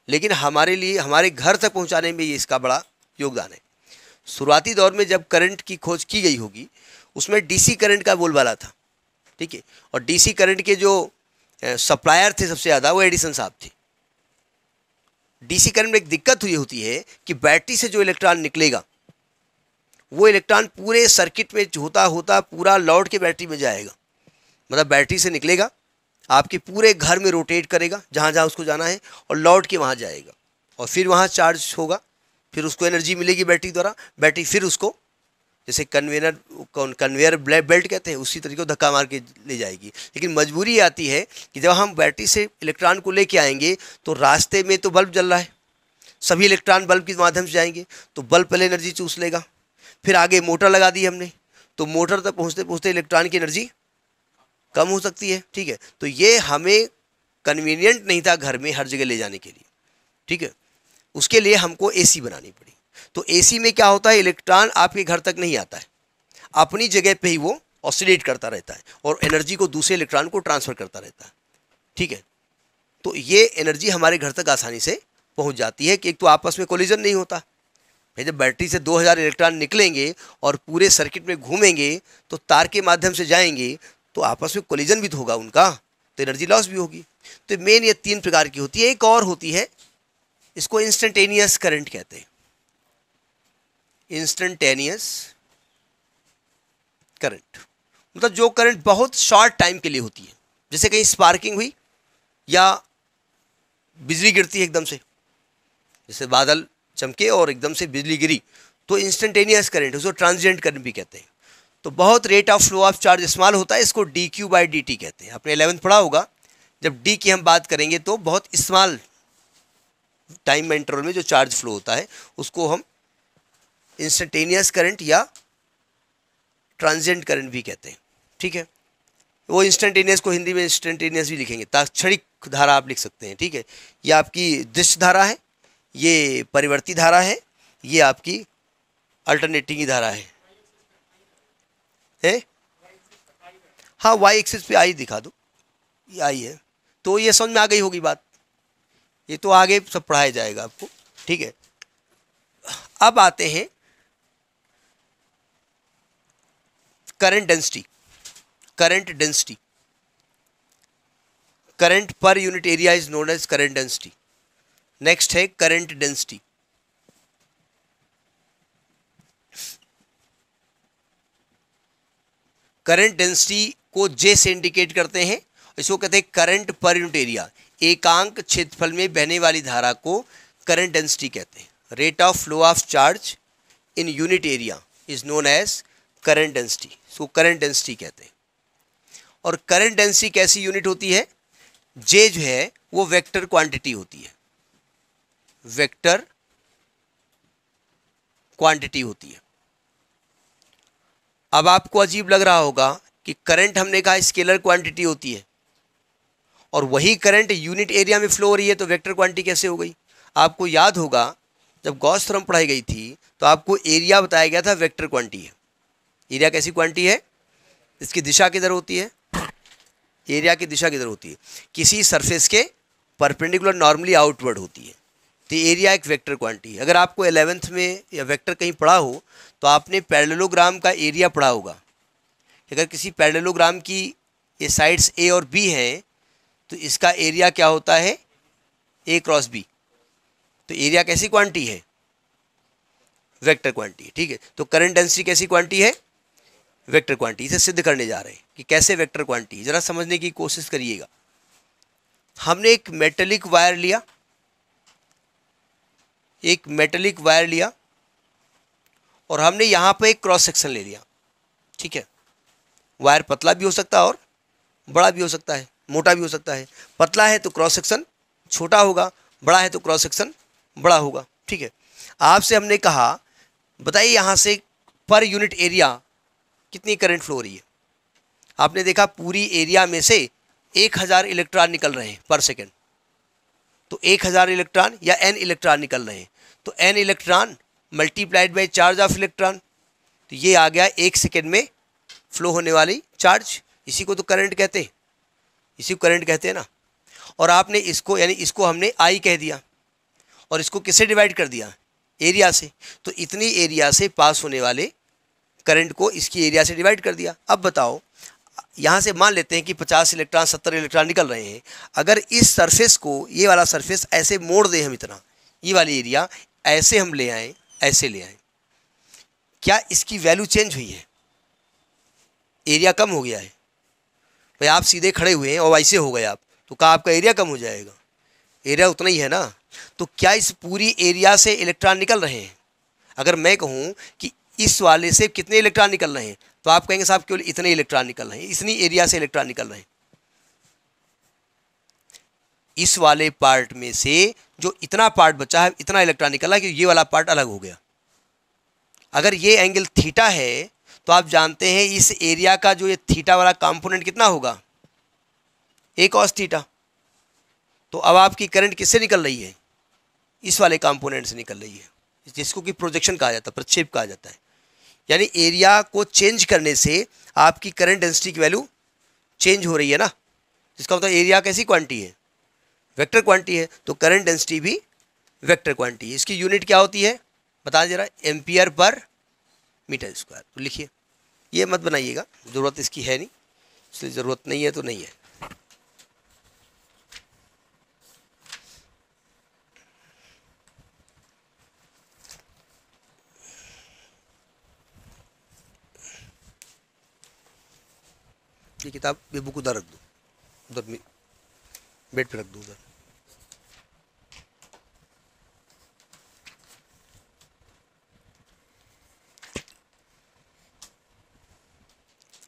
लेकिन हमारे लिए हमारे घर तक पहुंचाने में ये इसका बड़ा योगदान है शुरुआती दौर में जब करंट की खोज की गई होगी उसमें डीसी करंट का बोलबाला था ठीक है और डीसी करंट के जो सप्लायर थे सबसे ज़्यादा वो एडिसन साहब थे डीसी करंट में एक दिक्कत हुई होती है कि बैटरी से जो इलेक्ट्रॉन निकलेगा वो इलेक्ट्रॉन पूरे सर्किट में होता होता पूरा लौट के बैटरी में जाएगा मतलब बैटरी से निकलेगा आपके पूरे घर में रोटेट करेगा जहाँ जहाँ उसको जाना है और लौट के वहाँ जाएगा और फिर वहाँ चार्ज होगा फिर उसको एनर्जी मिलेगी बैटरी द्वारा बैटरी फिर उसको जैसे कन्वेनर कौन कन्वेयर बेल्ट कहते हैं उसी तरीके को धक्का मार के ले जाएगी लेकिन मजबूरी आती है कि जब हम बैटरी से इलेक्ट्रॉन को लेके आएंगे तो रास्ते में तो बल्ब जल रहा है सभी इलेक्ट्रॉन बल्ब के माध्यम से जाएंगे तो बल्ब पहले एनर्जी चूस लेगा फिर आगे मोटर लगा दी हमने तो मोटर तक पहुँचते पहुँचते इलेक्ट्रॉन की एनर्जी कम हो सकती है ठीक है तो ये हमें कन्वीनियंट नहीं था घर में हर जगह ले जाने के लिए ठीक है उसके लिए हमको ए बनानी पड़ी तो एसी में क्या होता है इलेक्ट्रॉन आपके घर तक नहीं आता है अपनी जगह पे ही वो ऑसिलेट करता रहता है और एनर्जी को दूसरे इलेक्ट्रॉन को ट्रांसफ़र करता रहता है ठीक है तो ये एनर्जी हमारे घर तक आसानी से पहुंच जाती है कि एक तो आपस में कोलिजन नहीं होता भाई जब बैटरी से 2000 इलेक्ट्रॉन निकलेंगे और पूरे सर्किट में घूमेंगे तो तार के माध्यम से जाएंगे तो आपस में कोलिजन भी तो होगा उनका तो एनर्जी लॉस भी होगी तो मेन ये तीन प्रकार की होती है एक और होती है इसको इंस्टेंटेनियस करंट कहते हैं इंस्टेंटेनियस करंट मतलब जो करंट बहुत शॉर्ट टाइम के लिए होती है जैसे कहीं स्पार्किंग हुई या बिजली गिरती है एकदम से जैसे बादल चमके और एकदम से बिजली गिरी तो इंस्टेंटेनियस करंट उसको ट्रांजिएंट करंट भी कहते हैं तो बहुत rate of flow of charge small होता है इसको D Q by D T कहते हैं आपने एलेवंथ पढ़ा होगा जब डी की हम बात करेंगे तो बहुत स्मॉल टाइम इंटरवल में जो चार्ज फ्लो होता है उसको हम इंस्टेंटेनियस करंट या ट्रांजेंट करंट भी कहते हैं ठीक है वो इंस्टेंटेनियस को हिंदी में इंस्टेंटेनियस भी लिखेंगे ताक्षणिक धारा आप लिख सकते हैं ठीक है ये आपकी दृश्य धारा है ये परिवर्ती धारा है ये आपकी अल्टरनेटिंग धारा है है हाँ वाई एक्सिस पे आई दिखा दो ये आई है तो ये समझ में आ गई होगी बात ये तो आगे सब पढ़ाया जाएगा आपको ठीक है अब आते हैं current density current density current per unit area is known as current density next है करंट डेंसिटी करंट डेंसिटी को जे से इंडिकेट करते हैं इसको कहते हैं करंट पर यूनिट एरिया एकांक क्षेत्रफल में बहने वाली धारा को करंट डेंसिटी कहते हैं rate of flow of charge in unit area is known as current density so current density कहते हैं और करंट डेंसिटी कैसी यूनिट होती है जे जो है वो वेक्टर क्वांटिटी होती है वेक्टर क्वांटिटी होती है अब आपको अजीब लग रहा होगा कि करंट हमने कहा स्केलर क्वांटिटी होती है और वही करंट यूनिट एरिया में फ्लो हो रही है तो वेक्टर क्वांटिटी कैसे हो गई आपको याद होगा जब गॉस पढ़ाई गई थी तो आपको एरिया बताया गया था वेक्टर क्वांटिटी है एरिया कैसी क्वांटिटी है इसकी दिशा किधर होती है एरिया की दिशा किधर होती है किसी सरफेस के परपेंडिकुलर नॉर्मली आउटवर्ड होती है तो एरिया एक वेक्टर क्वांटिटी अगर आपको एलेवेंथ में या वेक्टर कहीं पढ़ा हो तो आपने पैरेललोग्राम का एरिया पढ़ा होगा अगर किसी पैरेललोग्राम की ये साइड्स ए और बी हैं तो इसका एरिया क्या होता है ए क्रॉस बी तो एरिया कैसी क्वांटिटी है वेक्टर क्वांटिटी ठीक है तो करंट डेंसिटी कैसी क्वांटिटी है वेक्टर क्वांटिटी इसे सिद्ध करने जा रहे हैं कि कैसे वेक्टर क्वांटिटी ज़रा समझने की कोशिश करिएगा हमने एक मेटलिक वायर लिया एक मेटलिक वायर लिया और हमने यहाँ पर एक क्रॉस सेक्शन ले लिया ठीक है वायर पतला भी हो सकता है और बड़ा भी हो सकता है मोटा भी हो सकता है पतला है तो क्रॉस सेक्शन छोटा होगा बड़ा है तो क्रॉस सेक्शन बड़ा होगा ठीक है आपसे हमने कहा बताइए यहाँ से पर यूनिट एरिया कितनी करंट फ्लो हो रही है आपने देखा पूरी एरिया में से एक हज़ार इलेक्ट्रॉन निकल रहे हैं पर सेकेंड तो एक हज़ार इलेक्ट्रॉन या एन इलेक्ट्रॉन निकल रहे हैं तो N electron multiplied by charge of electron तो ये आ गया एक सेकेंड में फ्लो होने वाली चार्ज इसी को तो करंट कहते हैं इसी को करंट कहते हैं ना और आपने इसको यानी इसको हमने आई कह दिया और इसको किससे डिवाइड कर दिया एरिया से तो इतनी एरिया से पास होने वाले करंट को इसकी एरिया से डिवाइड कर दिया अब बताओ यहाँ से मान लेते हैं कि 50 इलेक्ट्रॉन 70 इलेक्ट्रॉन निकल रहे हैं अगर इस सरफेस को ये वाला सरफेस ऐसे मोड़ दें हम इतना ये वाली एरिया ऐसे हम ले आएँ ऐसे ले आएँ क्या इसकी वैल्यू चेंज हुई है एरिया कम हो गया है भाई आप सीधे खड़े हुए हैं और वैसे हो गए आप तो कहा आपका एरिया कम हो जाएगा एरिया उतना ही है ना तो क्या इस पूरी एरिया से इलेक्ट्रॉन निकल रहे हैं अगर मैं कहूँ कि इस वाले से कितने इलेक्ट्रॉन निकल रहे हैं तो आप कहेंगे साहब केवल इतने इलेक्ट्रॉन निकल रहे हैं इतनी एरिया से इलेक्ट्रॉन निकल रहे हैं इस वाले पार्ट में से जो इतना पार्ट बचा है इतना इलेक्ट्रॉन निकला कि ये वाला पार्ट अलग हो गया अगर ये एंगल थीटा है तो आप जानते हैं इस एरिया का जो ये थीटा वाला कंपोनेंट कितना होगा एक और थीटा तो अब आपकी करंट किससे निकल रही है इस वाले कंपोनेंट से निकल रही है जिसको कि प्रोजेक्शन कहा जाता है प्रक्षेप कहा जाता है यानी एरिया को चेंज करने से आपकी करंट डेंसिटी की वैल्यू चेंज हो रही है ना जिसका मतलब एरिया कैसी क्वांटिटी है वेक्टर क्वांटिटी है तो करंट डेंसिटी भी वेक्टर क्वांटिटी है इसकी यूनिट क्या होती है बता जरा एम्पियर पर मीटर स्क्वायर तो लिखिए ये मत बनाइएगा ज़रूरत इसकी है नहीं इसलिए ज़रूरत नहीं है तो नहीं है ये किताब ये बुक उधर रख दो उधर बेड पे रख दो उधर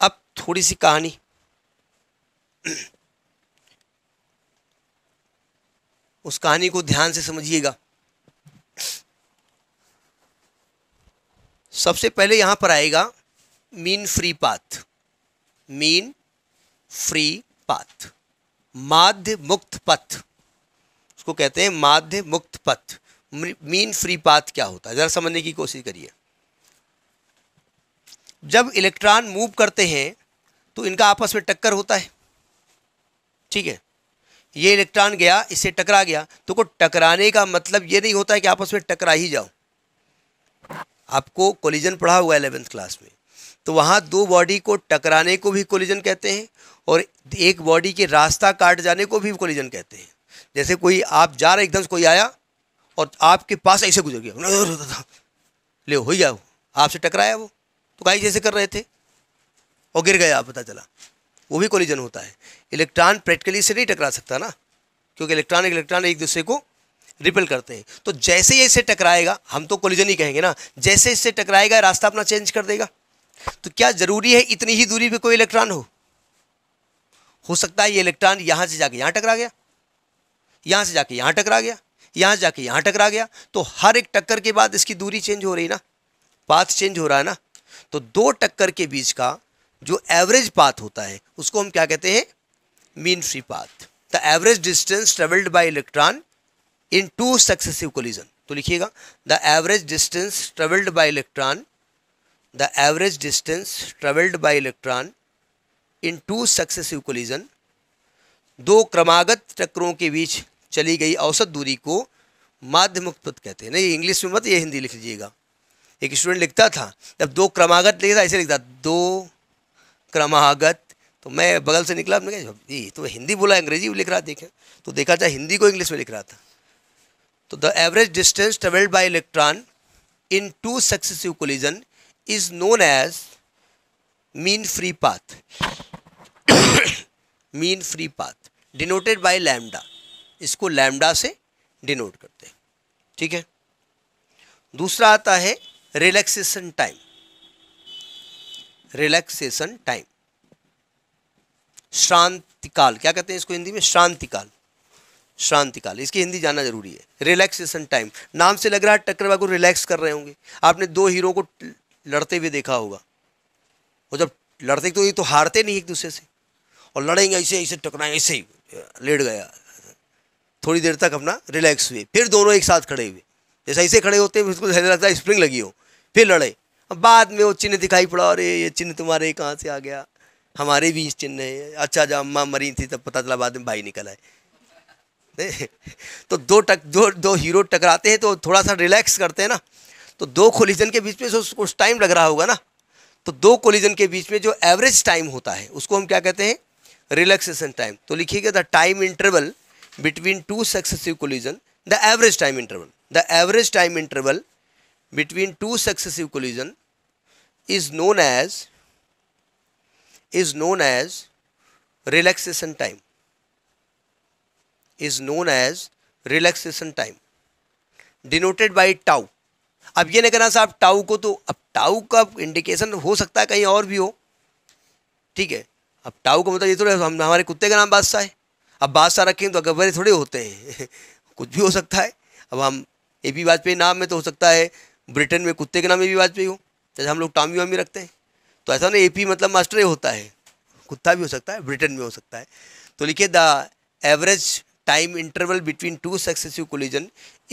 अब थोड़ी सी कहानी उस कहानी को ध्यान से समझिएगा सबसे पहले यहां पर आएगा mean free path mean free path माध्य मुक्त पथ उसको कहते हैं माध्य मुक्त पथ मीन फ्री पाथ क्या होता है ज़रा समझने की कोशिश करिए जब इलेक्ट्रॉन मूव करते हैं तो इनका आपस में टक्कर होता है ठीक है ये इलेक्ट्रॉन गया इससे टकरा गया तो को टकराने का मतलब ये नहीं होता है कि आपस में टकरा ही जाओ आपको कोलिजन पढ़ा हुआ है इलेवेंथ क्लास में तो वहाँ दो बॉडी को टकराने को भी कोलिजन कहते हैं और एक बॉडी के रास्ता काट जाने को भी कोलिजन कहते हैं जैसे कोई आप जा रहे एकदम से कोई आया और आपके पास ऐसे गुजर गया ले हो गया वो आपसे टकराया वो तो कहीं जैसे कर रहे थे और गिर गया पता चला वो भी कोलिजन होता है इलेक्ट्रॉन प्रैक्टिकली से नहीं टकरा सकता ना क्योंकि इलेक्ट्रॉन एक इलेक्ट्रॉन एक दूसरे को रिपेल करते हैं तो जैसे ही इससे टकराएगा हम तो कोलिजन ही कहेंगे ना जैसे इससे टकराएगा रास्ता अपना चेंज कर देगा तो क्या ज़रूरी है इतनी ही दूरी पे कोई इलेक्ट्रॉन हो हो सकता है ये इलेक्ट्रॉन यहां से जाके यहां टकरा गया यहां से जाके यहां टकरा गया यहां से जाके यहां टकरा गया तो हर एक टक्कर के बाद इसकी दूरी चेंज हो रही ना पाथ चेंज हो रहा है ना तो दो टक्कर के बीच का जो एवरेज पाथ होता है उसको हम क्या कहते हैं mean free path the average distance travelled by electron in two successive collision तो लिखिएगा the average distance travelled by electron the average distance travelled by electron in two successive collision दो क्रमागत टक्करों के बीच चली गई औसत दूरी को माध्यम पथ कहते हैं नहीं इंग्लिश में मत ये हिंदी लिख लीजिएगा एक स्टूडेंट लिखता था जब दो क्रमागत लिखता ऐसे लिखता दो क्रमागत तो मैं बगल से निकला मैंने कहा जी तो हिंदी बोला अंग्रेजी लिख रहा देखें तो देखा जाए हिंदी को इंग्लिश में लिख रहा था तो the average distance travelled by electron in two successive collision is known as mean free path mean free path denoted by lambda इसको लैम्डा से डिनोट करते हैं ठीक है दूसरा आता है रिलैक्सेशन टाइम रिलैक्सेशन टाइम शांति काल क्या कहते हैं इसको हिंदी में शांति काल शांति काल इसकी हिंदी जाना जरूरी है रिलैक्सेशन टाइम नाम से लग रहा है टक्कर को रिलैक्स कर रहे होंगे आपने दो हीरो को लड़ते हुए देखा होगा वो जब लड़ते तो ये तो हारते नहीं एक दूसरे से और लड़ेंगे ऐसे ऐसे टकराएंगे ऐसे ही लेट गया थोड़ी देर तक अपना रिलैक्स हुए फिर दोनों एक साथ खड़े हुए जैसे ऐसे खड़े होते हैं उसको लगता है स्प्रिंग लगी हो फिर लड़े अब बाद में वो चिन्ह दिखाई पड़ा अरे ये चिन्ह तुम्हारे कहाँ से आ गया हमारे भी इस चिन्ह है अच्छा जब अम्मा मरी थी तब पता चला बाद में भाई निकल आए तो दो टक दो दो हीरो टकराते हैं तो थोड़ा सा रिलैक्स करते हैं ना तो दो कोलिजन के बीच में जो कुछ टाइम लग रहा होगा ना तो दो कोलिजन के बीच में जो एवरेज टाइम होता है उसको हम क्या कहते हैं रिलैक्सेशन टाइम तो लिखिएगा the time interval between two successive collision the average time interval the average time interval between two successive collision is known as is known as relaxation time is known as relaxation time denoted by tau अब ये नहीं कहना साहब tau को तो अब tau का indication हो सकता है कहीं और भी हो ठीक है अब टाऊ का मतलब ये थोड़ा हम हमारे कुत्ते का नाम बादशाह है अब बादशाह रखें तो अकबर थोड़े होते हैं कुछ भी हो सकता है अब हम ए पी वाजपेयी नाम में तो हो सकता है ब्रिटेन में कुत्ते के नाम ए पी वाजपेयी हो जैसे हम लोग टामी वामी रखते हैं तो ऐसा ना ए पी मतलब मास्टर होता है कुत्ता भी हो सकता है ब्रिटेन में हो सकता है तो लिखिए the average time interval between two successive collision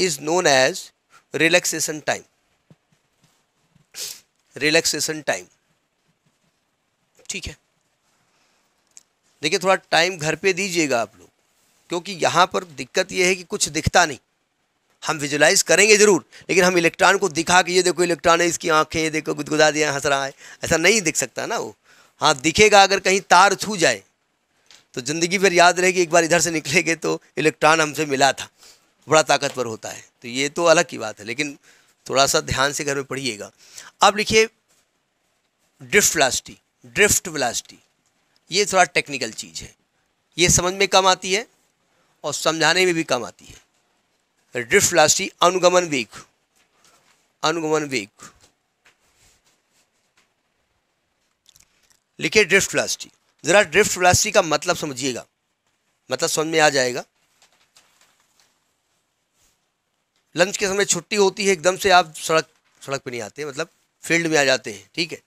is known as relaxation time relaxation time ठीक है देखिए थोड़ा टाइम घर पे दीजिएगा आप लोग क्योंकि यहाँ पर दिक्कत ये है कि कुछ दिखता नहीं हम विजुलाइज करेंगे ज़रूर लेकिन हम इलेक्ट्रॉन को दिखा के ये देखो इलेक्ट्रॉन है इसकी आँखें ये देखो गुदगुदा दिया हंस रहा है ऐसा नहीं दिख सकता ना वो हाँ दिखेगा अगर कहीं तार छू जाए तो ज़िंदगी भर याद रहेगी एक बार इधर से निकलेंगे तो इलेक्ट्रॉन हमसे मिला था बड़ा ताकतवर होता है तो ये तो अलग की बात है लेकिन थोड़ा सा ध्यान से घर में पढ़िएगा अब लिखिए ड्रिफ्ट वेलासिटी ड्रिफ्ट वेलासिटी ये थोड़ा टेक्निकल चीज़ है ये समझ में कम आती है और समझाने में भी कम आती है ड्रिफ्ट वेलोसिटी अनुगमन वेग अनुगमन वेग लिखिए ड्रिफ्ट वेलोसिटी ज़रा ड्रिफ्ट वेलोसिटी का मतलब समझिएगा मतलब समझ में आ जाएगा लंच के समय छुट्टी होती है एकदम से आप सड़क सड़क पे नहीं आते मतलब फील्ड में आ जाते हैं ठीक है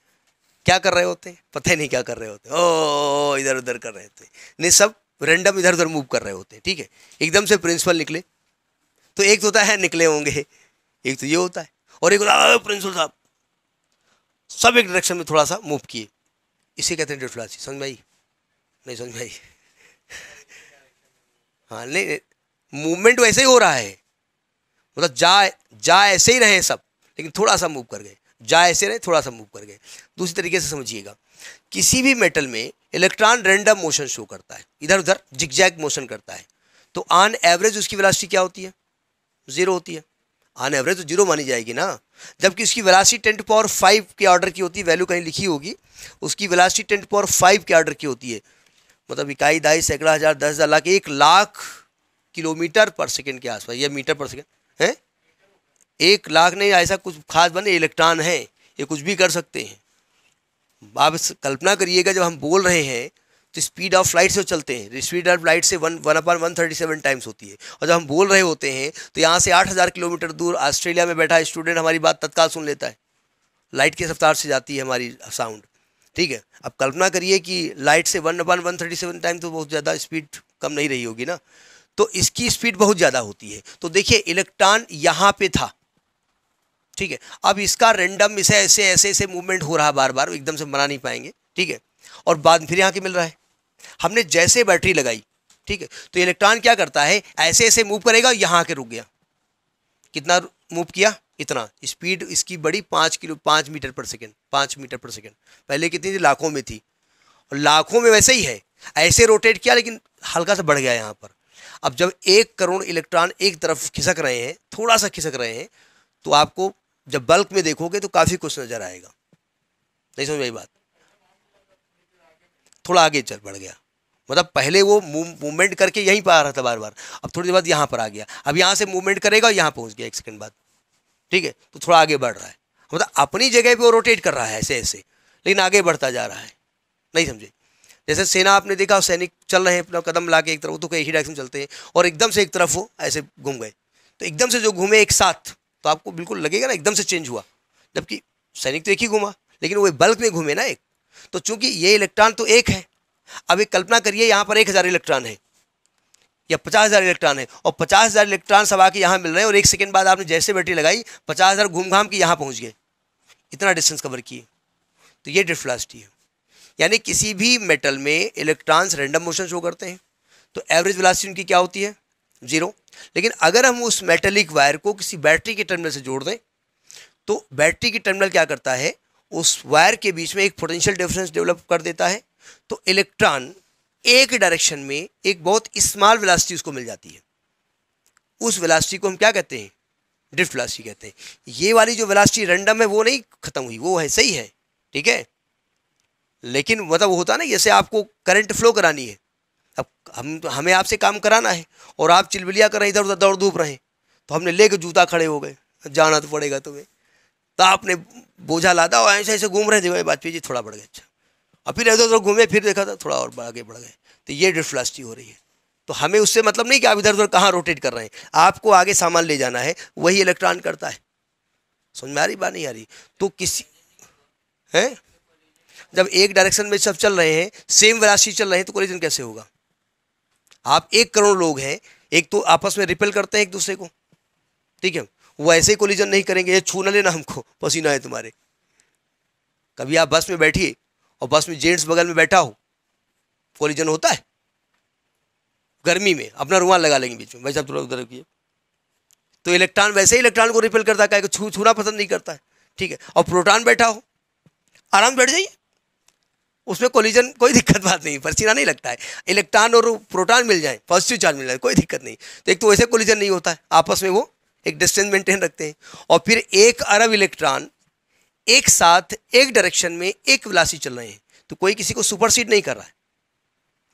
क्या कर रहे होते पता ही नहीं क्या कर रहे होते ओ इधर उधर कर रहे होते नहीं सब रेंडम इधर उधर मूव कर रहे होते ठीक है एकदम से प्रिंसिपल निकले तो एक तो होता है निकले होंगे एक तो ये होता है और एक होता प्रिंसिपल साहब सब एक डायरेक्शन में थोड़ा सा मूव किए इसे कहते हैं डिफ्लासी समझ भाई नहीं समझ भाई हाँ नहीं मूवमेंट वैसे ही हो रहा है मतलब जा जा ऐसे ही रहे सब लेकिन थोड़ा सा मूव कर गए जा ऐसे रहे थोड़ा सा मूव कर गए दूसरी तरीके से समझिएगा किसी भी मेटल में इलेक्ट्रॉन रेंडम मोशन शो करता है इधर उधर जिगजैग मोशन करता है तो ऑन एवरेज उसकी वेलासिटी क्या होती है जीरो होती है ऑन एवरेज तो जीरो मानी जाएगी ना जबकि उसकी वेलासिटी टेंट पावर फाइव के ऑर्डर की होती है वैल्यू कहीं लिखी होगी उसकी वेलासिटी टेंट पावर फाइव के ऑर्डर की होती है मतलब इकाई दाई सैकड़ा हज़ार दस हज़ार लाख एक लाख किलोमीटर पर सेकेंड के आसपास या मीटर पर सेकेंड है एक लाख नहीं ऐसा कुछ खास बने इलेक्ट्रॉन है ये कुछ भी कर सकते हैं आप कल्पना करिएगा जब हम बोल रहे हैं तो स्पीड ऑफ लाइट से चलते हैं स्पीड ऑफ लाइट से one one upon one thirty seven times होती है और जब हम बोल रहे होते हैं तो यहाँ से आठ हज़ार किलोमीटर दूर ऑस्ट्रेलिया में बैठा स्टूडेंट हमारी बात तत्काल सुन लेता है लाइट की रफ्तार से जाती है हमारी साउंड ठीक है अब कल्पना करिए कि लाइट से one upon one thirty seven time तो बहुत ज़्यादा स्पीड कम नहीं रही होगी ना तो इसकी स्पीड बहुत ज़्यादा होती है तो देखिए इलेक्ट्रॉन यहाँ पे था ठीक है अब इसका रेंडम इसे ऐसे ऐसे ऐसे मूवमेंट हो रहा है बार बार एकदम से बना नहीं पाएंगे ठीक है और बाद फिर यहाँ के मिल रहा है हमने जैसे बैटरी लगाई ठीक है तो इलेक्ट्रॉन क्या करता है ऐसे ऐसे मूव करेगा यहाँ के रुक गया कितना मूव किया इतना स्पीड इसकी बड़ी पाँच किलो पाँच मीटर पर सेकेंड पाँच मीटर पर सेकेंड पहले कितनी थी लाखों में थी और लाखों में वैसे ही है ऐसे रोटेट किया लेकिन हल्का सा बढ़ गया यहाँ पर अब जब एक करोड़ इलेक्ट्रॉन एक तरफ खिसक रहे हैं थोड़ा सा खिसक रहे हैं तो आपको जब बल्क में देखोगे तो काफ़ी कुछ नज़र आएगा नहीं समझ बात थोड़ा आगे चल बढ़ गया मतलब पहले वो मूवमेंट करके यहीं पर आ रहा था बार बार अब थोड़ी देर बाद यहाँ पर आ गया अब यहाँ से मूवमेंट करेगा और यहाँ पहुँच गया एक सेकंड बाद ठीक है तो थोड़ा आगे बढ़ रहा है मतलब अपनी जगह पे वो रोटेट कर रहा है ऐसे ऐसे लेकिन आगे बढ़ता जा रहा है नहीं समझे जैसे सेना आपने देखा सैनिक चल रहे हैं अपना कदम ला के एक तरफ वो तो कहीं ही डायरेक्शन चलते हैं और एकदम से एक तरफ वो ऐसे घूम गए तो एकदम से जो घूमे एक साथ तो आपको बिल्कुल लगेगा ना एकदम से चेंज हुआ जबकि सैनिक तो एक ही घूमा लेकिन वो बल्क में घूमे ना एक तो चूंकि ये इलेक्ट्रॉन तो एक है अब एक कल्पना करिए यहाँ पर एक हज़ार इलेक्ट्रॉन है या पचास हज़ार इलेक्ट्रॉन है और पचास हज़ार इलेक्ट्रॉन सब आके यहाँ मिल रहे हैं और एक सेकेंड बाद आपने जैसे बैटरी लगाई पचास हज़ार घूम घाम के यहाँ पहुँच गए इतना डिस्टेंस कवर किए तो ये डिफ्लास्टी है यानी किसी भी मेटल में इलेक्ट्रॉन्स रैंडम मोशन शो करते हैं तो एवरेज विलासिटी उनकी क्या होती है जीरो लेकिन अगर हम उस मेटेलिक वायर को किसी बैटरी के टर्मिनल से जोड़ दें तो बैटरी की टर्मिनल क्या करता है उस वायर के बीच में एक पोटेंशियल डिफरेंस डेवलप कर देता है तो इलेक्ट्रॉन एक डायरेक्शन में एक बहुत स्मॉल वेलासिटी उसको मिल जाती है उस वेलासिटी को हम क्या कहते हैं ड्रिफ्ट वेलासिटी कहते हैं ये वाली जो वेलासिटी रैंडम है वो नहीं खत्म हुई वो है सही है ठीक है लेकिन मतलब होता है ना जैसे आपको करंट फ्लो करानी है अब हम तो हमें आपसे काम कराना है और आप चिलबिलिया कर रहे इधर उधर दौड़ धूप रहे तो हमने ले के जूता खड़े हो गए जाना तो पड़ेगा तुम्हें तो आपने बोझा लादा और ऐसे ऐसे घूम रहे थे वाजपेयी जी थोड़ा बढ़ गया अच्छा और फिर इधर उधर घूमे फिर देखा था थोड़ा और आगे बढ़ गए तो ये डिफ्लास्टी हो रही है तो हमें उससे मतलब नहीं कि आप इधर उधर कहाँ रोटेट कर रहे हैं आपको आगे सामान ले जाना है वही इलेक्ट्रॉन करता है समझ में आ रही बात नहीं आ रही तो किसी हैं जब एक डायरेक्शन में सब चल रहे हैं सेम वेलासिटी चल रहे हैं तो कोलिजन कैसे होगा आप एक करोड़ लोग हैं एक तो आपस में रिपेल करते हैं एक दूसरे को ठीक है वो ऐसे ही कोलिजन नहीं करेंगे ये छू ना लेना हमको पसीना है तुम्हारे कभी आप बस में बैठिए और बस में जेंट्स बगल में बैठा हो कोलिजन होता है गर्मी में अपना रुमाल लगा लेंगे बीच में भाई साहब थोड़ा उधर रखिए तो इलेक्ट्रॉन वैसे ही इलेक्ट्रॉन को रिपेल करता है छू छूना पसंद नहीं करता है ठीक है और प्रोटॉन बैठा हो आराम बैठ जाइए उसमें कोलिजन कोई दिक्कत बात नहीं पसीना नहीं लगता है इलेक्ट्रॉन और प्रोटॉन मिल जाए पॉजिटिव चार्ज मिल जाए कोई दिक्कत नहीं तो एक तो वैसे कोलिजन नहीं होता है आपस में वो एक डिस्टेंस मेंटेन रखते हैं और फिर एक अरब इलेक्ट्रॉन एक साथ एक डायरेक्शन में एक विलासी चल रहे हैं तो कोई किसी को सुपरसीड नहीं कर रहा है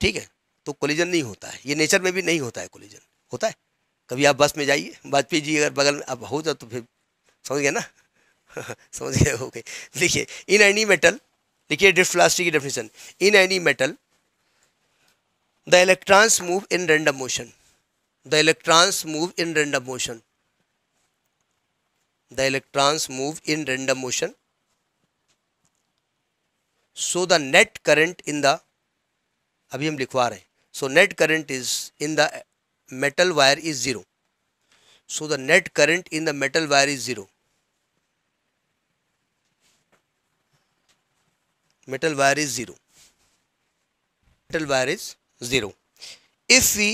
ठीक है तो कोलिजन नहीं होता है ये नेचर में भी नहीं होता है कोलिजन होता है कभी आप बस में जाइए वाजपेयी जी अगर बगल में आप हो जाओ तो फिर समझ गए ना समझ गए ओके देखिए इन एनी मेटल देखिए ड्रिफ्ट वेलोसिटी की definition in any metal the electrons move in random motion the electrons move in random motion the electrons move in random motion so the net current in the अभी हम लिखवा रहे हैं so net current is in the metal wire is zero so the net current in the metal wire is zero metal wire is 0 metal wire is 0 if we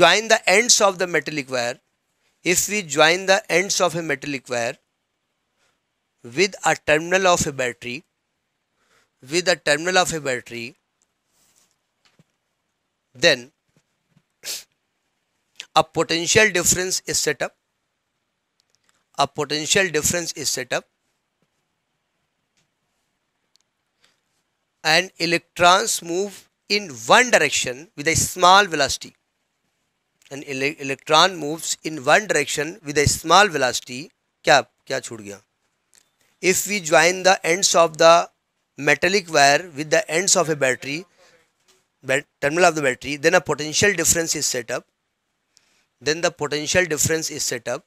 join the ends of the metallic wire if we join the ends of a metallic wire with a terminal of a battery with a terminal of a battery then a potential difference is set up a potential difference is set up and electrons move in one direction with a small velocity. An ele electron moves in one direction with a small velocity. क्या क्या छूट गया? If we join the ends of the metallic wire with the ends of a battery, terminal of the battery, then a potential difference is set up. Then the potential difference is set up.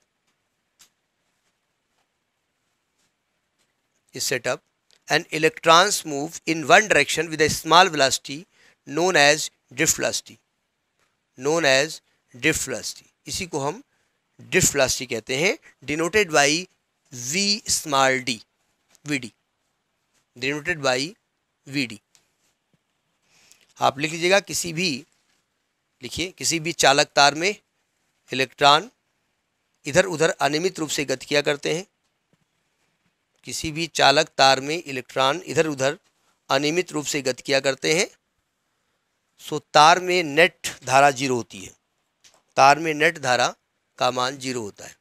Is set up. and electrons move in one direction with a small velocity known as drift velocity known as drift velocity isi ko hum drift velocity kehte hain denoted by v small d vd denoted by vd aap likh lijiyega kisi bhi likhiye kisi bhi chalak tar mein electron इधर उधर अनियमित रूप से गति किया करते हैं किसी भी चालक तार में इलेक्ट्रॉन इधर उधर अनियमित रूप से गति किया करते हैं सो तार में नेट धारा जीरो होती है तार में नेट धारा का मान जीरो होता है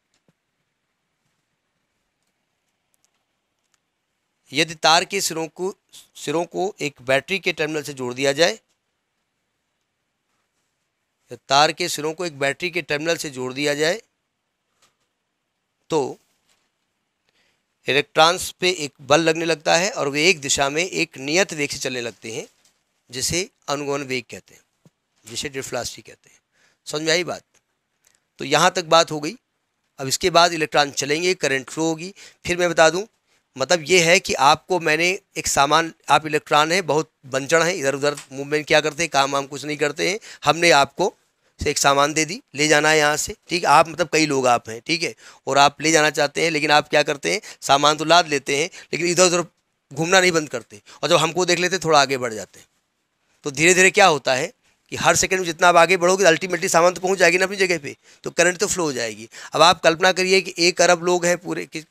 यदि तार के सिरों को सिरों को एक बैटरी के टर्मिनल से जोड़ दिया जाए तार के सिरों को एक बैटरी के टर्मिनल से जोड़ दिया जाए तो इलेक्ट्रॉन्स पे एक बल लगने लगता है और वे एक दिशा में एक नियत वेग से चलने लगते हैं जिसे अनुगमन वेग कहते हैं जिसे डिफ्लास्टी कहते हैं समझ में आई बात तो यहाँ तक बात हो गई अब इसके बाद इलेक्ट्रॉन चलेंगे करंट फ्लो होगी फिर मैं बता दूँ मतलब ये है कि आपको मैंने एक सामान आप इलेक्ट्रॉन है बहुत बंचड़ हैं इधर उधर मूवमेंट क्या करते हैं काम वाम कुछ नहीं करते हैं हमने आपको से एक सामान दे दी ले जाना है यहाँ से ठीक है आप मतलब कई लोग आप हैं ठीक है और आप ले जाना चाहते हैं लेकिन आप क्या करते हैं सामान तो लाद लेते हैं लेकिन इधर उधर घूमना नहीं बंद करते और जब हमको देख लेते थोड़ा आगे बढ़ जाते हैं तो धीरे धीरे क्या होता है कि हर सेकंड में जितना आप आगे बढ़ोगे अल्टीमेटली सामान तो पहुंच जाएगी ना अपनी जगह पे तो करंट तो फ्लो हो जाएगी अब आप कल्पना करिए कि एक अरब लोग हैं पूरे कि,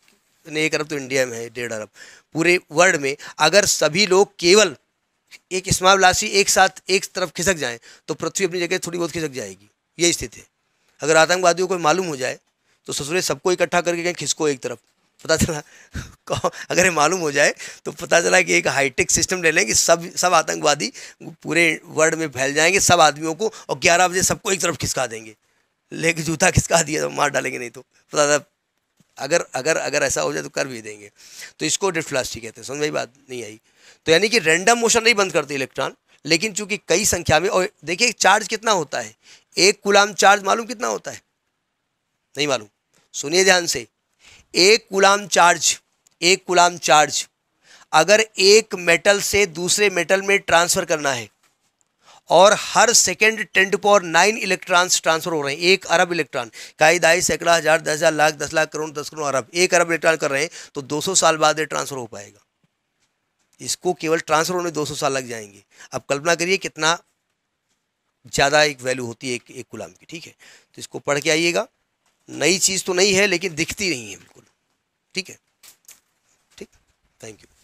एक अरब तो इंडिया में है डेढ़ अरब पूरे वर्ल्ड में अगर सभी लोग केवल एक स्मार राशि एक साथ एक तरफ खिसक जाए तो पृथ्वी अपनी जगह थोड़ी बहुत खिसक जाएगी ये स्थिति है अगर आतंकवादियों को मालूम हो जाए तो ससुरे सबको इकट्ठा करके कहें खिसको एक तरफ पता चला अगर ये मालूम हो जाए तो पता चला कि एक हाईटेक सिस्टम ले लेंगे सब सब आतंकवादी पूरे वर्ल्ड में फैल जाएंगे सब आदमियों को और ग्यारह बजे सबको एक तरफ खिसका देंगे लेके जूता खिसका दिया तो मार डालेंगे नहीं तो पता चला अगर अगर अगर ऐसा हो जाए तो कर भी देंगे तो इसको डिफ्लास्टी कहते हैं समझ में बात नहीं आई तो यानी कि रैंडम मोशन नहीं बंद करते इलेक्ट्रॉन लेकिन चूंकि कई संख्या में और देखिए चार्ज कितना होता है एक गुलाम चार्ज मालूम कितना होता है नहीं मालूम सुनिए ध्यान से एक गुलाम चार्ज एक गुलाम चार्ज अगर एक मेटल से दूसरे मेटल में ट्रांसफ़र करना है और हर second ten to power nine electrons transfer हो रहे हैं एक अरब इलेक्ट्रॉन काई दाई सैकड़ा हज़ार दस हज़ार लाख दस लाख करोड़ दस करोड़ अरब एक अरब इलेक्ट्रॉन कर रहे हैं तो 200 साल बाद ये ट्रांसफर हो पाएगा इसको केवल ट्रांसफर होने 200 साल लग जाएंगे अब कल्पना करिए कितना ज़्यादा एक वैल्यू होती है एक एक गुलाम की ठीक है तो इसको पढ़ के आइएगा नई चीज़ तो नहीं है लेकिन दिखती नहीं है बिल्कुल ठीक है ठीक थैंक यू